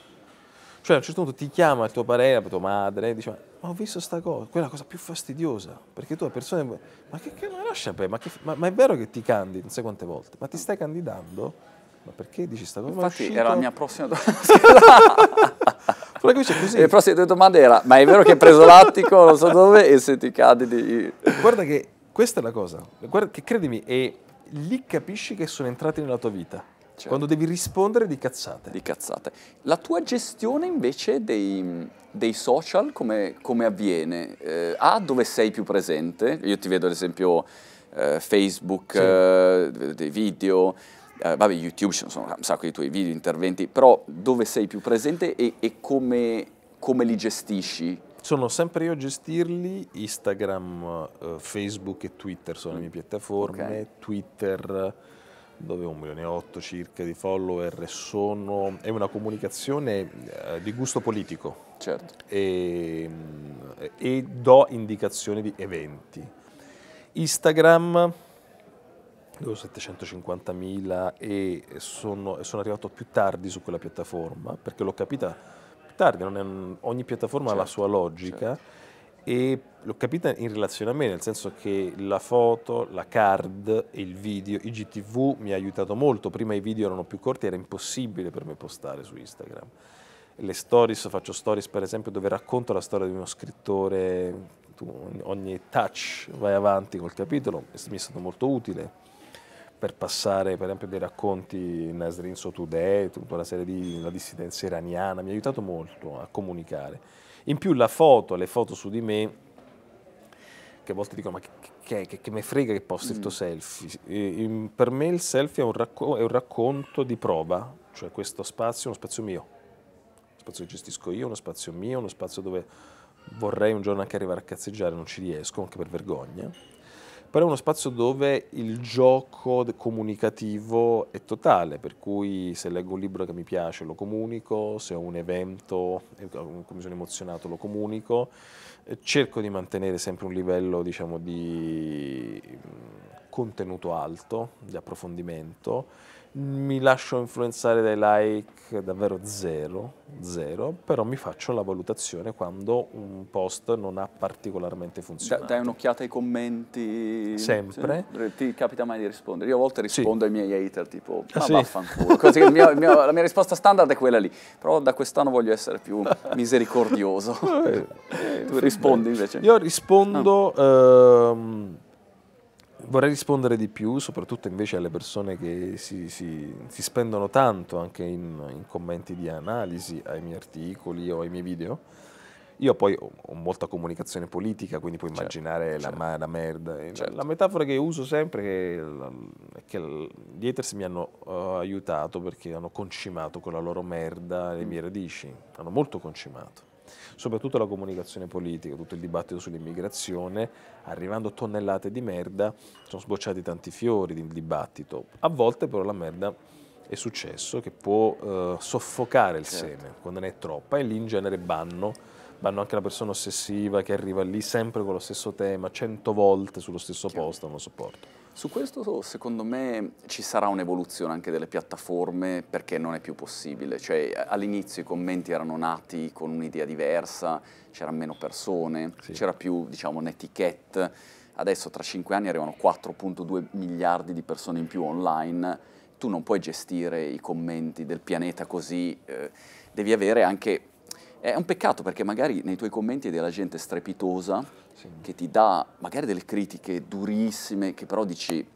Cioè a un certo punto ti chiama il tuo parere, la tua madre, e dice ma ho visto sta cosa, quella cosa più fastidiosa, perché tu a persone, ma
che, che ma lascia
per, ma, che, ma, ma, è vero che ti candidi, non sai quante volte, ma ti stai candidando? Ma perché dici sta cosa? Infatti era la mia prossima domanda. Esatto. Con la camicia così. Le eh, prossime due domande era, ma è vero che hai preso l'attico, non so dove, e se ti cadi di... Guarda che questa è la cosa, Guarda, che credimi, è lì capisci che sono entrati nella tua vita. Certo. Quando devi rispondere di cazzate. Di cazzate.
La tua gestione invece dei, dei social come, come avviene? Eh, A, dove sei più presente? Io ti vedo ad esempio eh, Facebook, sì. eh, dei video, eh, vabbè YouTube ci sono un sacco di tuoi video, interventi, però dove sei
più presente e, e come, come, li gestisci? Sono sempre io a gestirli, Instagram, eh, Facebook e Twitter sono le mie mm. piattaforme, okay. Twitter dove ho un milione e otto circa di follower sono, è una comunicazione eh, di gusto politico certo. e, mm, e do indicazioni di eventi. Instagram 750.000 e sono, sono, arrivato più tardi su quella piattaforma perché l'ho capita più tardi, un, ogni piattaforma certo, ha la sua certo, certo. logica certo. e l'ho capita in relazione a me, nel senso che la foto, la card e il video, IGTV mi ha aiutato molto, prima i video erano più corti, era impossibile per me postare su Instagram. Le stories, faccio stories per esempio dove racconto la storia di uno scrittore, tu, ogni touch vai avanti col capitolo, mi è stato molto utile per passare per esempio dei racconti Nasrin Sotoudeh, tutta una serie di la dissidenza iraniana, mi ha aiutato molto a comunicare. In più la foto, le foto su di me, che a volte dicono ma che, che, che me frega che posti il tuo mm. selfie, in, per me il selfie è un, racco, è un racconto di prova, cioè questo spazio è uno spazio mio, uno spazio che gestisco io, uno spazio mio, uno spazio dove vorrei un giorno anche arrivare a cazzeggiare, non ci riesco, anche per vergogna però è uno spazio dove il gioco comunicativo è totale, per cui se leggo un libro che mi piace lo comunico, se ho un evento, in cui mi sono emozionato lo comunico, eh, cerco di mantenere sempre un livello diciamo, di mm, contenuto alto, di approfondimento mi lascio influenzare dai like davvero zero, zero, però mi faccio la valutazione quando un post non ha particolarmente funzionato. dai
un'occhiata ai commenti? Sempre. Sì? Ti capita mai di rispondere? Io a volte rispondo sì. ai miei hater tipo, ah, ma sì. vaffanculo, Così, il mio, il mio, la mia risposta standard è quella lì, però da quest'anno voglio essere più misericordioso. Eh, tu rispondi eh, invece? Io
rispondo... Ah. Ehm, vorrei rispondere di più, soprattutto invece alle persone che si, si, si spendono tanto anche in, in, commenti di analisi ai miei articoli o ai miei video. Io poi ho, ho molta comunicazione politica, quindi puoi certo, immaginare certo, la, Ma, la, merda. Certo. La metafora che uso sempre è che, gli haters mi hanno uh, aiutato perché hanno concimato con la loro merda le mm. mie radici, hanno molto concimato soprattutto la comunicazione politica, tutto il dibattito sull'immigrazione, arrivando tonnellate di merda, sono sbocciati tanti fiori di dibattito. A volte però la merda è successo che può eh, soffocare il certo. seme quando ne è troppa e lì in genere banno, banno anche la persona ossessiva che arriva lì sempre con lo stesso tema, cento volte sullo stesso certo. posto, non lo sopporto.
Su questo secondo me ci sarà un'evoluzione anche delle piattaforme perché non è più possibile, cioè, all'inizio i commenti erano nati con un'idea diversa, c'erano meno persone, sì. c'era più diciamo un'etichette, adesso tra 5 anni arrivano 4.2 miliardi di persone in più online, tu non puoi gestire i commenti del pianeta così, eh, devi avere anche... È un peccato perché magari nei tuoi commenti è della gente strepitosa sì. che ti dà magari delle critiche durissime che però dici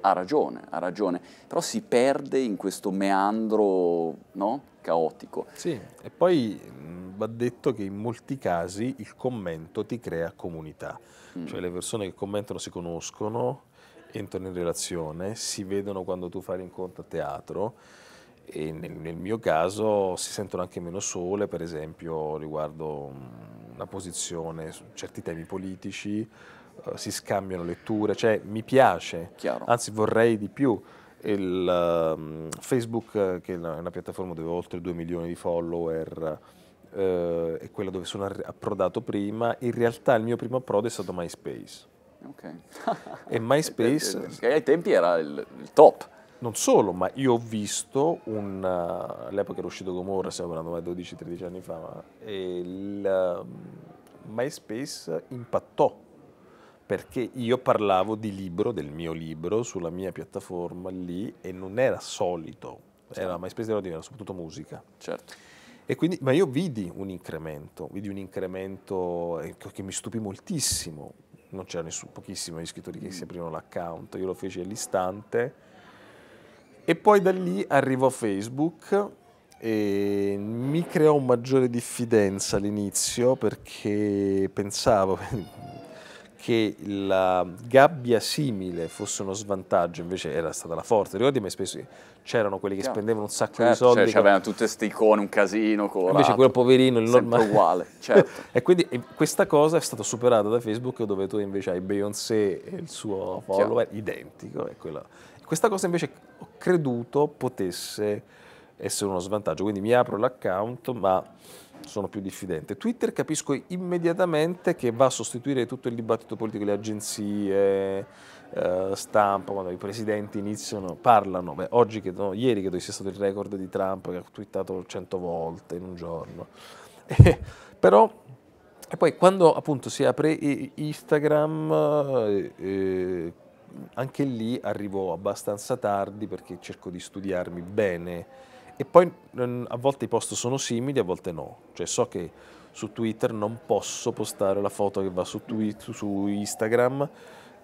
ha ragione, ha ragione, però si perde in questo meandro no? caotico.
Sì, e poi va detto che in molti casi il commento ti crea comunità, mm. cioè le persone che commentano si conoscono, entrano in relazione, si vedono quando tu fai l'incontro a teatro e nel, nel, mio caso si sentono anche meno sole, per esempio riguardo una mm, posizione su certi temi politici, eh, si scambiano letture, cioè mi piace, Chiaro. anzi vorrei di più. Il, um, Facebook, che è una piattaforma dove ho oltre 2 milioni di follower, eh, è quella dove sono approdato prima, in realtà il mio primo approdo è stato MySpace. Okay. e MySpace... ai tempi era il, il top non solo, ma io ho visto un... Uh, eh, all'epoca era uscito Gomorra, stiamo parlando di 12-13 anni fa, ma il uh, MySpace impattò perché io parlavo di libro, del mio libro, sulla mia piattaforma lì e non era solito, certo. era MySpace era, era soprattutto musica. Certo. Quindi, ma io vidi un incremento, vidi un incremento eh, che mi stupì moltissimo, non c'era c'erano pochissimi scrittori che si mm. aprivano l'account, io lo feci all'istante e poi da lì arrivò Facebook e mi creò maggiore diffidenza all'inizio perché pensavo che la gabbia simile fosse uno svantaggio, invece era stata la forza. Ricordi me spesso c'erano quelli che Chiaro. spendevano un sacco certo, di cioè, soldi. Cioè, c'avevano tutte queste icone, un casino, colorato. Invece quello poverino, il normale. uguale, certo. e quindi e questa cosa è stata superata da Facebook dove tu invece hai Beyoncé e il suo follower Chiaro. identico. E quella questa cosa invece ho creduto potesse essere uno svantaggio, quindi mi apro l'account ma sono più diffidente. Twitter capisco immediatamente che va a sostituire tutto il dibattito politico, le agenzie, eh, stampa, quando i presidenti iniziano, parlano, beh, oggi che, no, ieri credo sia stato il record di Trump che ha twittato 100 volte in un giorno, e, eh, però e poi quando appunto si apre Instagram... eh, anche lì arrivo abbastanza tardi perché cerco di studiarmi bene e poi mm, a volte i post sono simili, a volte no. Cioè so che su Twitter non posso postare la foto che va su, Twitter, su Instagram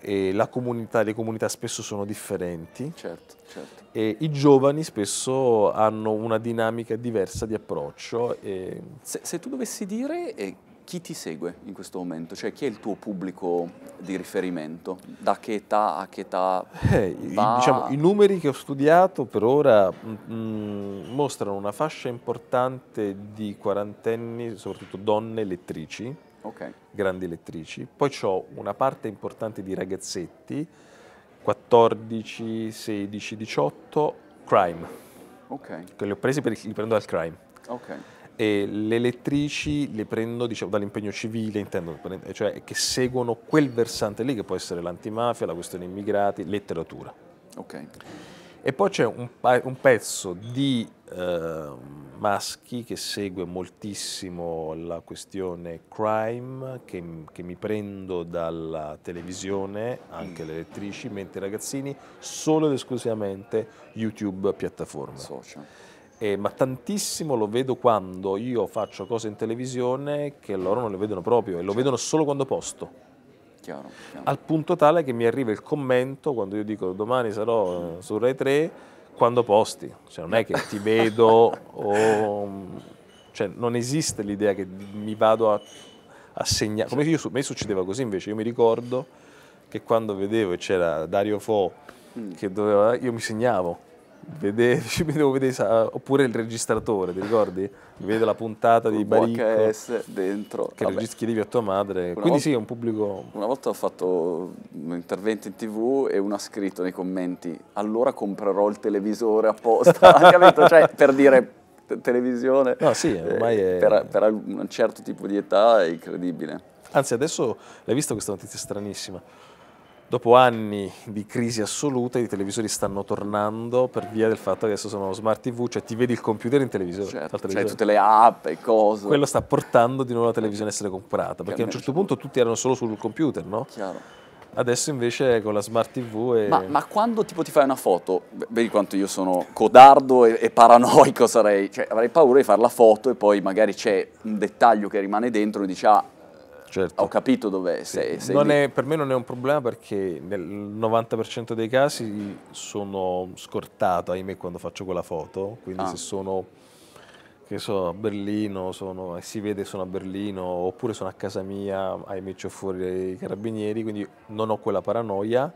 e comunità, le comunità spesso sono differenti. Certo, certo. E i giovani spesso hanno una dinamica diversa di approccio. E... Se, se, tu dovessi dire eh, chi ti segue in questo momento? Cioè
chi è il tuo pubblico di riferimento? Da che età a che età? Eh, va... diciamo,
I numeri che ho studiato per ora mh, mm, mm, mostrano una fascia importante di quarantenni, soprattutto donne lettrici, okay. grandi lettrici. Poi ho una parte importante di ragazzetti, 14, 16, 18, crime. Okay. Che li ho presi perché li prendo dal crime. Okay e le elettrici le prendo diciamo, dall'impegno civile, intendo, cioè che seguono quel versante lì che può essere l'antimafia, la questione immigrati, letteratura. Okay. E poi c'è un, un, pezzo di eh, maschi che segue moltissimo la questione crime, che, che mi prendo dalla televisione, anche mm. le elettrici, mentre i ragazzini solo ed esclusivamente YouTube piattaforma. Social eh, ma tantissimo lo vedo quando io faccio cose in televisione che loro non le vedono proprio e lo vedono solo quando posto. Chiaro, chiaro. Al punto tale che mi arriva il commento quando io dico domani sarò eh, su Rai 3 quando posti, cioè non è che ti vedo o cioè non esiste l'idea che mi vado a, a segnare. Come io, a me succedeva così invece, io mi ricordo che quando vedevo e c'era Dario Fo mm. che doveva, io mi segnavo Vede, mi devo vedere, oppure il registratore, ti ricordi? Vede la puntata di Baricco VHS dentro. Che Vabbè. a tua madre. Una Quindi volta, sì, è un pubblico...
Una volta ho fatto un intervento in tv e uno ha scritto nei commenti allora comprerò il televisore apposta, cioè, per dire televisione. No, sì, eh, ormai è... Per,
per un certo tipo
di età è incredibile.
Anzi, adesso l'hai visto questa notizia stranissima? dopo anni di crisi assoluta i televisori stanno tornando per via del fatto che adesso sono smart TV, cioè ti vedi il computer in televisore. Certo, televisore. tutte le
app e cose. Quello sta
portando di nuovo la televisione a essere comprata, perché a un certo punto tutti erano solo sul computer, no? Chiaro. Adesso invece con la smart TV e... ma, ma,
quando tipo ti fai una foto, vedi quanto io sono codardo e, e paranoico sarei, cioè avrei paura di fare la foto e poi magari c'è un dettaglio che rimane dentro e dici ah Certo. Ho capito dove sei. Sì. sei è,
per me non è un problema perché nel 90% dei casi sono scortato, ahimè, quando faccio quella foto. Quindi ah. se sono, che so, a Berlino, sono, si vede sono a Berlino, oppure sono a casa mia, ahimè, ho fuori i carabinieri, quindi non ho quella paranoia.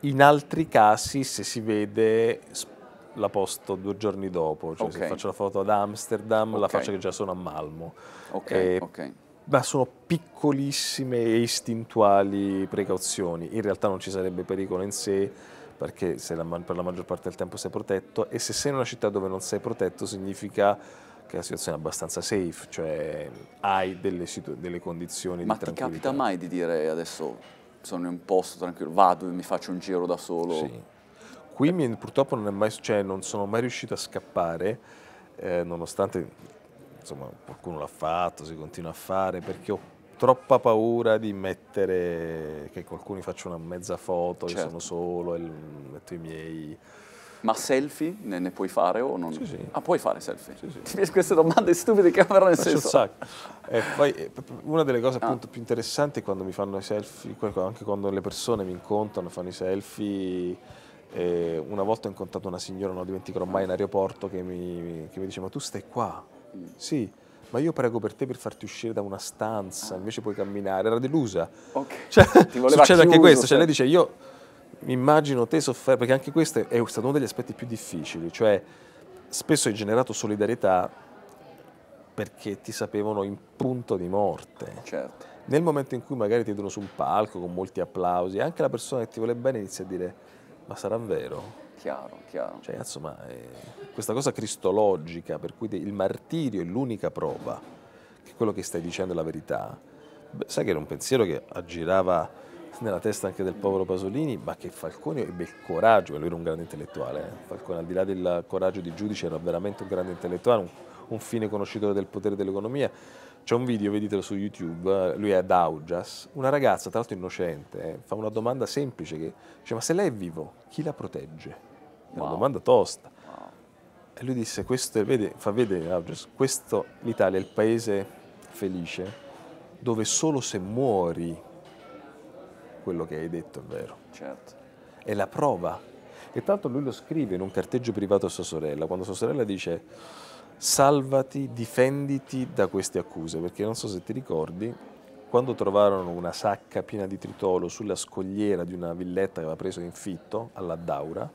In altri casi, se si vede, la posto due giorni dopo. Cioè okay. se faccio la foto ad Amsterdam, okay. la faccio che già sono a Malmo. Ok, e ok ma sono piccolissime e istintuali precauzioni. In realtà non ci sarebbe pericolo in sé, perché la, per la maggior parte del tempo sei protetto e se sei in una città dove non sei protetto significa che la situazione è abbastanza safe, cioè hai delle, delle condizioni Ma di tranquillità. Ma ti capita mai di dire adesso sono in un posto tranquillo, vado e mi faccio un giro da solo? Sì. Qui mi, purtroppo non, mai, cioè, non sono mai riuscito a scappare, eh, nonostante insomma qualcuno l'ha fatto, si continua a fare, perché ho troppa paura di mettere che qualcuno faccia una mezza foto, certo. sono solo, e metto i miei... Ma selfie ne, ne, puoi fare o non? Sì, sì. Ah, puoi fare selfie? Sì, sì.
queste domande stupide che avranno nel Faccio senso.
Un poi, eh, una delle cose ah. appunto ah. più interessanti è quando mi fanno i selfie, anche quando le persone mi incontrano, fanno i selfie. Eh, una volta ho incontrato una signora, non lo dimenticherò mai, in aeroporto, che mi, che mi diceva, tu stai qua? Mm. Sì, ma io prego per te per farti uscire da una stanza, ah. invece puoi camminare. Era delusa. Ok. Cioè, Ti succede chiuso, anche questo. Cioè, lei certo. dice, io mi immagino te soffrire, perché anche questo è stato uno degli aspetti più difficili. Cioè, spesso hai generato solidarietà perché ti sapevano in punto di morte. Certo. Nel momento in cui magari ti vedono su un palco con molti applausi, anche la persona che ti vuole bene inizia a dire ma sarà vero? Chiaro, chiaro. Cioè, insomma, eh, questa cosa cristologica per cui il martirio è l'unica prova che quello che stai dicendo è la verità, beh, sai che era un pensiero che aggirava nella testa anche del povero Pasolini, ma che Falcone ebbe il coraggio, lui era un grande intellettuale, eh? Falcone al di là del coraggio di giudice era veramente un grande intellettuale, un, un fine conoscitore del potere dell'economia. C'è un video, vedetelo su YouTube, eh, lui è ad Augias, una ragazza tra l'altro innocente, eh, fa una domanda semplice che dice ma se lei è vivo chi la protegge? Wow. Una domanda tosta. Wow. E lui disse, questo, è, vede, fa vedere, Augius, questo l'Italia è il paese felice dove solo se muori quello che hai detto è vero. Certo. È la prova. E tanto lui lo scrive in un carteggio privato a sua sorella, quando sua sorella dice salvati, difenditi da queste accuse, perché non so se ti ricordi, quando trovarono una sacca piena di tritolo sulla scogliera di una villetta che aveva preso in fitto all'Addaura,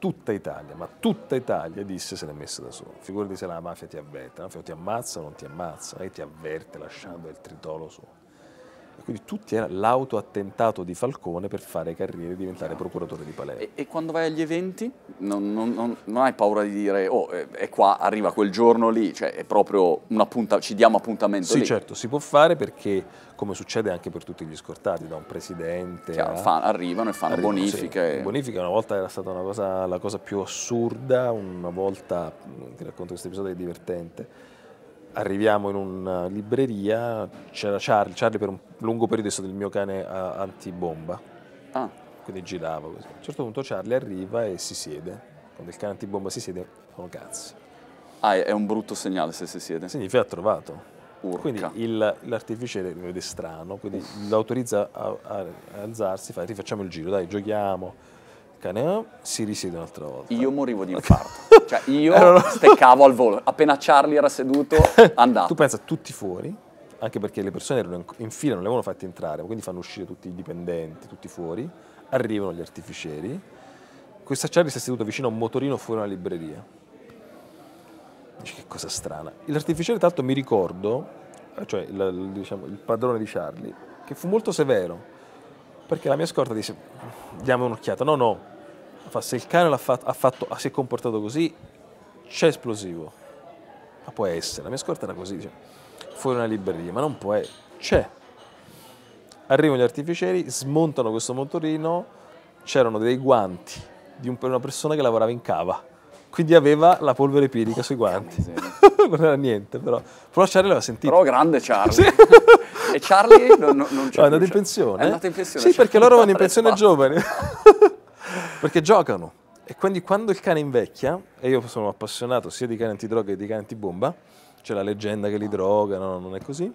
tutta Italia, ma tutta Italia disse se l'è messa da solo. Figurati se la mafia ti avverte, la mafia ti ammazza o non ti ammazza, lei ti avverte lasciando il tritolo suo. Quindi tutti erano l'autoattentato di Falcone per fare carriera e diventare procuratore di Palermo. E, e
quando vai agli eventi non, non, non, non, hai paura di dire oh eh, è qua, arriva quel giorno lì, cioè è proprio un appuntamento, ci diamo appuntamento sì, lì. certo,
si può fare perché come succede anche per tutti gli scortati, da un presidente... Chiaro, a... Eh, fan, arrivano e fanno arrivano, bonifiche. Sì. bonifiche una volta era stata cosa, la cosa più assurda, una volta, ti mm, racconto questo episodio è divertente, arriviamo in una eh, libreria, c'era Charlie, Charlie per un lungo periodo è stato il mio cane eh, antibomba, ah. quindi girava così. A un certo punto Charlie arriva e si siede, quando il cane antibomba si siede sono cazzi. Ah, è un brutto segnale se si siede? Significa ha trovato. Urca. Quindi l'artificiere lo vede strano, quindi Uff. a, a, a alzarsi, fa rifacciamo il giro, dai, giochiamo Canea si risiede un'altra volta. Io morivo di infarto, cioè io allora... steccavo al volo, appena
Charlie era seduto andavo. tu
pensa tutti fuori, anche perché le persone erano in fila, non le avevano fatte entrare, quindi fanno uscire tutti i dipendenti, tutti fuori, arrivano gli artificieri, questa Charlie si è seduta vicino a un motorino fuori una libreria. Dice che cosa strana. L'artificiere l'altro, mi ricordo, eh, cioè il, diciamo, il padrone di Charlie, che fu molto severo perché la mia scorta dice, diamo un'occhiata, no, no, se il cane fatto, ha fatto, si è comportato così, c'è esplosivo. Ma può essere, la mia scorta era così, dice, cioè, fuori una libreria, ma non può essere, c'è. Arrivano gli artificieri, smontano questo motorino, c'erano dei guanti di un, una persona che lavorava in cava, quindi aveva la polvere pirica oh, sui guanti. non era niente, però. Però Charlie l'aveva sentito. Però grande Charlie. Sì. E Charlie non, non,
non c'è. Oh, è andato in cioè, pensione. È andato in pensione. Sì, perché loro vanno in pensione giovani.
perché giocano. E quindi quando il cane invecchia, e io sono appassionato sia di cane antidroga che di cane antibomba, c'è la leggenda che li droga, no, non è così.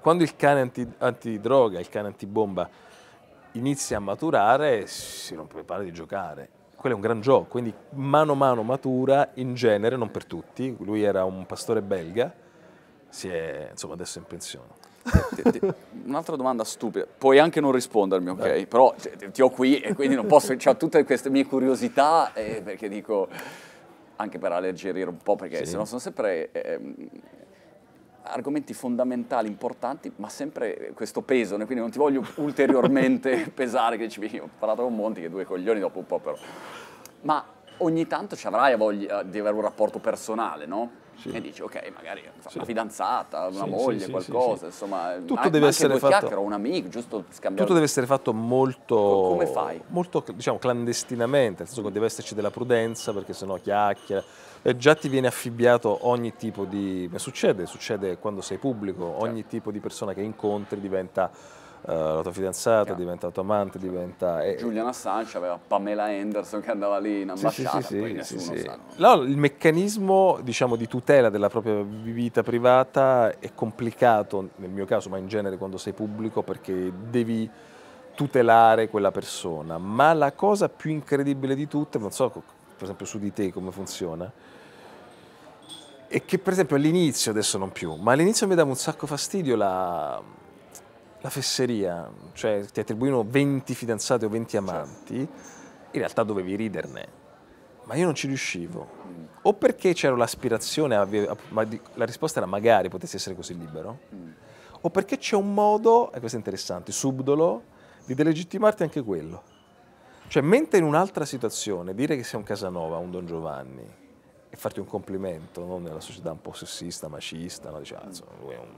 Quando il cane anti, antidroga, il cane antibomba inizia a maturare, si non prepara di giocare. Quello è un gran gioco, quindi mano a mano matura, in genere, non per tutti. Lui era un pastore belga, si è, insomma, adesso è in pensione.
Un'altra domanda stupida, puoi anche non rispondermi, ok? Beh. Però cioè, ti ho qui e quindi non posso, cioè, ho tutte queste mie curiosità eh, perché dico, anche per alleggerire un po', perché sì. sennò sono sempre eh, argomenti fondamentali, importanti, ma sempre questo peso, quindi non ti voglio ulteriormente pesare che dici, ho parlato con Monti che due coglioni dopo un po' però. Ma ogni tanto ci avrai voglia di avere un rapporto personale, no? Sì. E dici, ok, magari sì. una fidanzata, una sì, moglie, qualcosa, insomma, tutto deve essere fatto, un amico, giusto scambiare. Tutto deve
essere fatto molto, Come fai? molto diciamo, clandestinamente, nel senso che deve esserci della prudenza, perché sennò chiacchiera. E già ti viene affibbiato ogni tipo di... succede, succede quando sei pubblico, ogni certo. tipo di persona che incontri diventa Uh, la tua fidanzata Chiaro. diventa tua amante, diventa... E... Julian
Assange aveva Pamela Anderson che andava lì in ambasciata, sì, sì, sì, sì, sì.
No, il meccanismo diciamo, di tutela della propria vita privata è complicato, nel mio caso, ma in genere quando sei pubblico, perché devi tutelare quella persona. Ma la cosa più incredibile di tutte, non so per esempio su di te come funziona, è che per esempio all'inizio, adesso non più, ma all'inizio mi dava un sacco fastidio la la fesseria, cioè ti attribuivano 20 fidanzate o 20 amanti, in realtà dovevi riderne, ma io non ci riuscivo. O perché c'era l'aspirazione, a, ma la risposta era magari potessi essere così libero, o perché c'è un modo, e questo è interessante, subdolo, di delegittimarti anche quello. Cioè, mentre in un'altra situazione dire che sei un Casanova, un Don Giovanni, e farti un complimento non nella società un po' sessista, macista, no? diciamo, ah, lui è un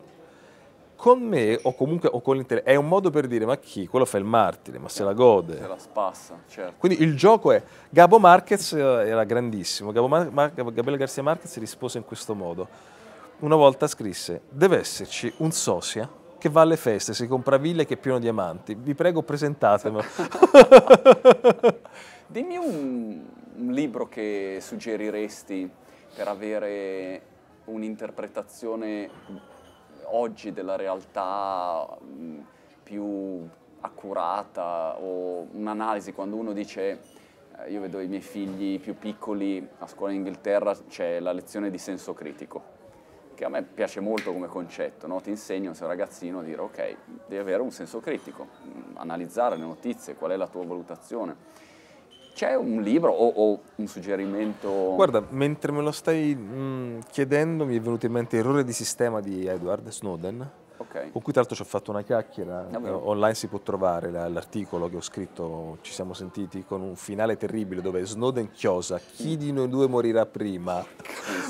con me o comunque o con l'intero è un modo per dire ma chi? Quello fa il martire, ma se la gode. Se
la spassa, certo.
Quindi il gioco è Gabo Marquez eh, era grandissimo, Gabo Mar- Mar- Gabriele Garcia Marquez rispose in questo modo. Una volta scrisse: "Deve esserci un sosia che va alle feste, si compra ville che è pieno di amanti. Vi prego presentatemi."
Dimmi un, un libro che suggeriresti per avere un'interpretazione oggi della realtà mh, mm, più accurata o un'analisi quando uno dice eh, io vedo i miei figli più piccoli a scuola in Inghilterra c'è la lezione di senso critico che a me piace molto come concetto, no? ti insegno se un ragazzino a dire ok, devi avere un senso critico, mm, analizzare le notizie, qual è la tua valutazione. C'è un libro o, o, un suggerimento? Guarda,
mentre me lo stai mh, mm, chiedendo mi è venuto in mente Errore di sistema di Edward Snowden, okay. con cui tra l'altro ci ho fatto una chiacchiera, Davvero? Eh, online si può trovare l'articolo che ho scritto, ci siamo sentiti, con un finale terribile dove Snowden chiosa, chi di noi due morirà prima?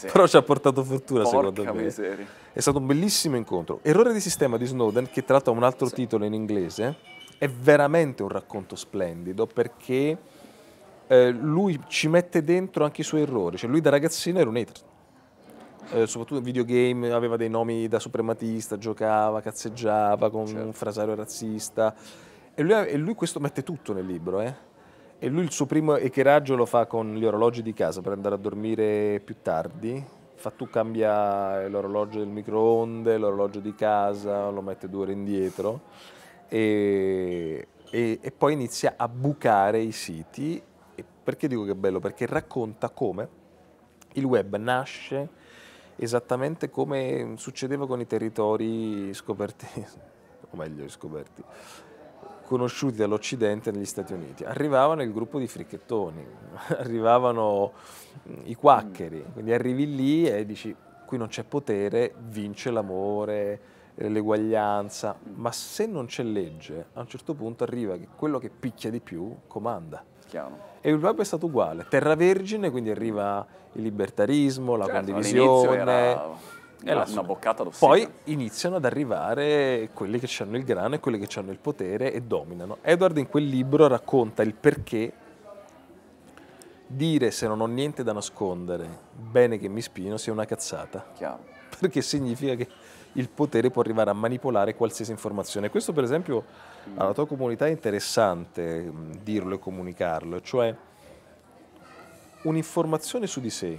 Però ci ha portato fortuna Porca secondo me. Miseria. È stato un bellissimo incontro. Errore di sistema di Snowden, che tra l'altro ha un altro sì. titolo in inglese, è veramente un racconto splendido perché eh, lui ci mette dentro anche i suoi errori, cioè lui da ragazzino era un hater. Eh, soprattutto in videogame aveva dei nomi da suprematista, giocava, cazzeggiava con certo. un frasario razzista. E lui, e lui, questo mette tutto nel libro, eh? E lui il suo primo echeraggio lo fa con gli orologi di casa per andare a dormire più tardi. Fa tu cambia l'orologio del microonde, l'orologio di casa, lo mette due ore indietro. E, e, e poi inizia a bucare i siti perché, perché dico che è bello? Perché racconta come il web nasce esattamente come succedeva con i territori scoperti, o meglio scoperti, conosciuti dall'Occidente negli Stati Uniti. Arrivavano il gruppo di fricchettoni, arrivavano mm, i quaccheri, mm. quindi arrivi lì e dici qui non c'è potere, vince l'amore, eh, l'eguaglianza, mm. ma se non c'è legge, a un certo punto arriva che quello che picchia di più comanda. Vecchiano. E il web è stato uguale, terra vergine, quindi arriva il libertarismo, la certo, condivisione.
È la, una boccata d'ossigeno. Poi
iniziano ad arrivare quelli che hanno il grano e quelli che hanno il potere e dominano. Edward in quel libro racconta il perché dire se non ho niente da nascondere, bene che mi spino, sia una cazzata. Chiaro. Perché significa che il potere può arrivare a manipolare qualsiasi informazione. Questo per esempio Mm. alla tua comunità è interessante mm, dirlo e comunicarlo, cioè un'informazione su di sé,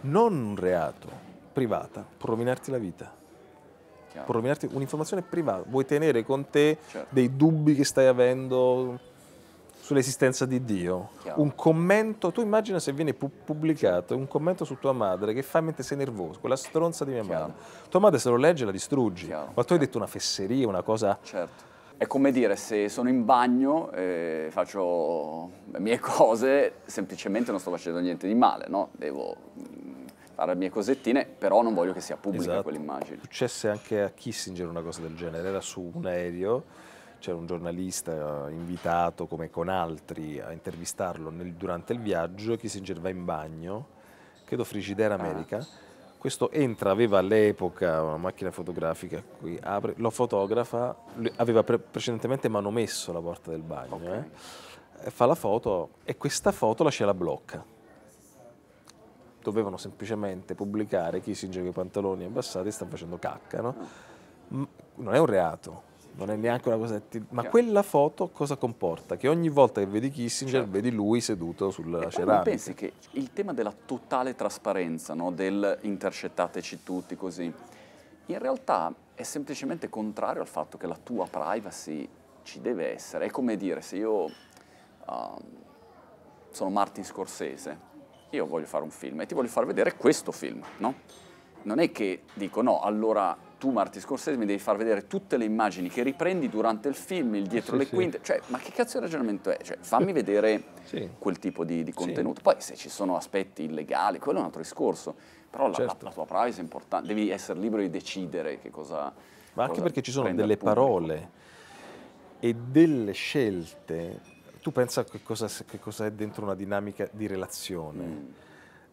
non un reato, privata, può rovinarti la vita. Può rovinarti un'informazione privata, vuoi tenere con te certo. dei dubbi che stai avendo sull'esistenza di Dio. Chiaro. Un commento, tu immagina se viene pubblicato un commento su tua madre che fa mentre sei nervoso, quella stronza di mia Chiaro. madre. Tua madre se lo legge la distruggi, Chiaro. ma tu hai detto una fesseria, una cosa... Certo
è come dire, se sono in bagno e eh, faccio le mie cose, semplicemente non sto facendo niente di male, no? Devo mm, fare le mie cosettine, però non voglio che sia pubblica esatto. quell'immagine.
Successe anche a Kissinger una cosa del genere, era su un aereo, c'era un giornalista eh, invitato come con altri a intervistarlo nel, durante il viaggio, Kissinger va in bagno, credo Frigidaire ah. America, ah questo entra, aveva all'epoca una macchina fotografica, qui apre, lo fotografa, aveva pre precedentemente manomesso la porta del bagno, okay. eh? fa la foto e questa foto la ce la blocca. Dovevano semplicemente pubblicare chi si gioca i pantaloni abbassati e sta facendo cacca, no? Non è un reato, non è neanche una cosa... Ti... Ma quella foto cosa comporta? Che ogni volta che vedi Kissinger certo. vedi lui seduto sulla ceramica. ceramica. pensi che
il tema della totale trasparenza, no? del intercettateci tutti così, in realtà è semplicemente contrario al fatto che la tua privacy ci deve essere. È come dire, se io uh, sono Martin Scorsese, io voglio fare un film e ti voglio far vedere questo film, no? Non è che dico, no, allora tu Marti Scorsese mi devi far vedere tutte le immagini che riprendi durante il film, il dietro sì, le quinte, sì. cioè ma che cazzo di ragionamento è? Cioè, fammi vedere sì. quel tipo di, di contenuto. Poi se ci sono aspetti illegali, quello è un altro discorso, però certo. la, la, certo. la, tua privacy è importante, devi essere libero di decidere che cosa... Ma anche cosa perché ci sono delle parole
e delle scelte, tu pensa che cosa, che cosa, è dentro una dinamica di relazione. Mm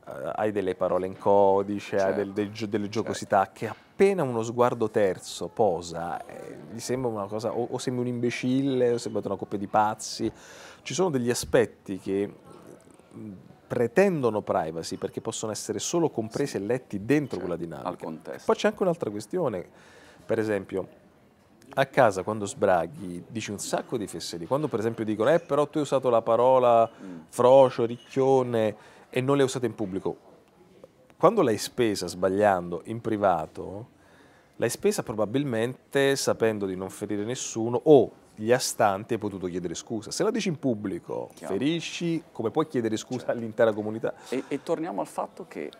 eh, hai delle parole in codice, certo, hai del, certo, del, delle certo. giocosità certo. che appena uno sguardo terzo posa, eh, sembra una cosa, o, o sembra un imbecille, o sembra una coppia di pazzi. Ci sono degli aspetti che mm, pretendono privacy perché possono essere solo compresi e letti dentro certo, quella dinamica. Poi c'è anche un'altra questione, per esempio... A casa quando sbraghi dici un sacco di fesserie, quando per esempio dicono eh però tu hai usato la parola mm. frocio, ricchione, e non le ha usate in pubblico. Quando l'hai spesa sbagliando in privato, l'hai spesa probabilmente sapendo di non ferire nessuno o gli astanti hai potuto chiedere scusa. Se la dici in pubblico, Chiaro. ferisci, come puoi chiedere scusa certo. all'intera comunità. E, e torniamo al fatto che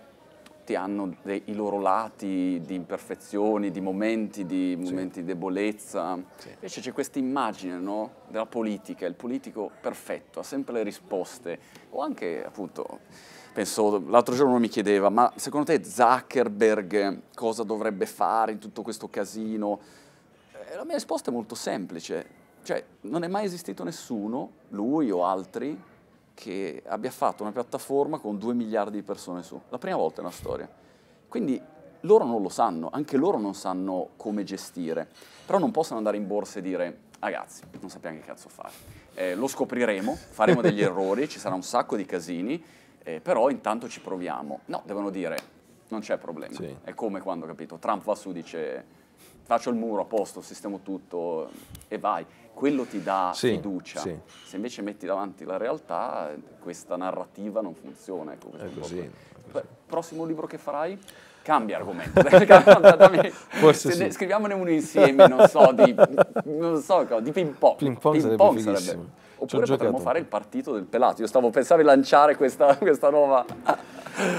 tutti hanno dei, i
loro lati di imperfezioni, di momenti di, momenti sì. di debolezza. Sì. Invece c'è questa immagine no, della politica, il politico perfetto, ha sempre le risposte. O anche, appunto, penso, l'altro giorno mi chiedeva, ma secondo te Zuckerberg cosa dovrebbe fare in tutto questo casino? E eh, la mia risposta è molto semplice. Cioè, non è mai esistito nessuno, lui o altri, che abbia fatto una piattaforma con 2 miliardi di persone su, la prima volta nella storia. Quindi loro non lo sanno, anche loro non sanno come gestire, però non possono andare in borsa e dire ragazzi, non sappiamo che cazzo fare. Eh, lo scopriremo, faremo degli errori, ci sarà un sacco di casini, eh, però intanto ci proviamo. No, devono dire, non c'è problema. Sì. È come quando, capito, Trump va su e dice faccio il muro a posto, sistemo tutto e vai. Quello ti dà sì, fiducia. Sì. Se invece metti davanti la realtà, questa narrativa non funziona. Ecco, è così, è così. Prossimo libro che farai? Cambia argomento. Forse sì. ne, scriviamone uno insieme, non so, di, non so, di ping pong. Ping pong, ping sarebbe, pong sarebbe Oppure potremmo giocato. fare il partito del pelato. Io stavo pensando di lanciare questa, questa nuova...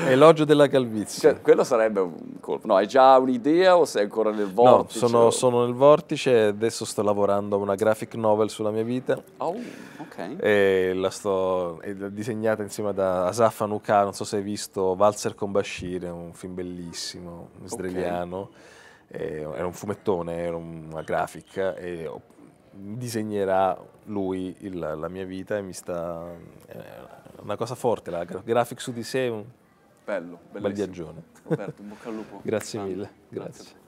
Elogio della calvizie. Cioè, quello sarebbe un
colpo. No, hai già un'idea o sei ancora nel vortice? No, sono,
sono nel vortice e adesso sto lavorando a una graphic novel sulla mia vita. Oh, ok. E la sto è disegnata insieme ad Asaf Anuka, non so se hai visto Valzer con Bashir, è un film bellissimo, israeliano. Okay. Era un fumettone, era una grafica e ho disegnerà lui il, la mia vita e mi sta... È una cosa forte, la graphic su di sé è un bel viaggione. Roberto, in bocca al lupo. grazie mille, grazie. grazie.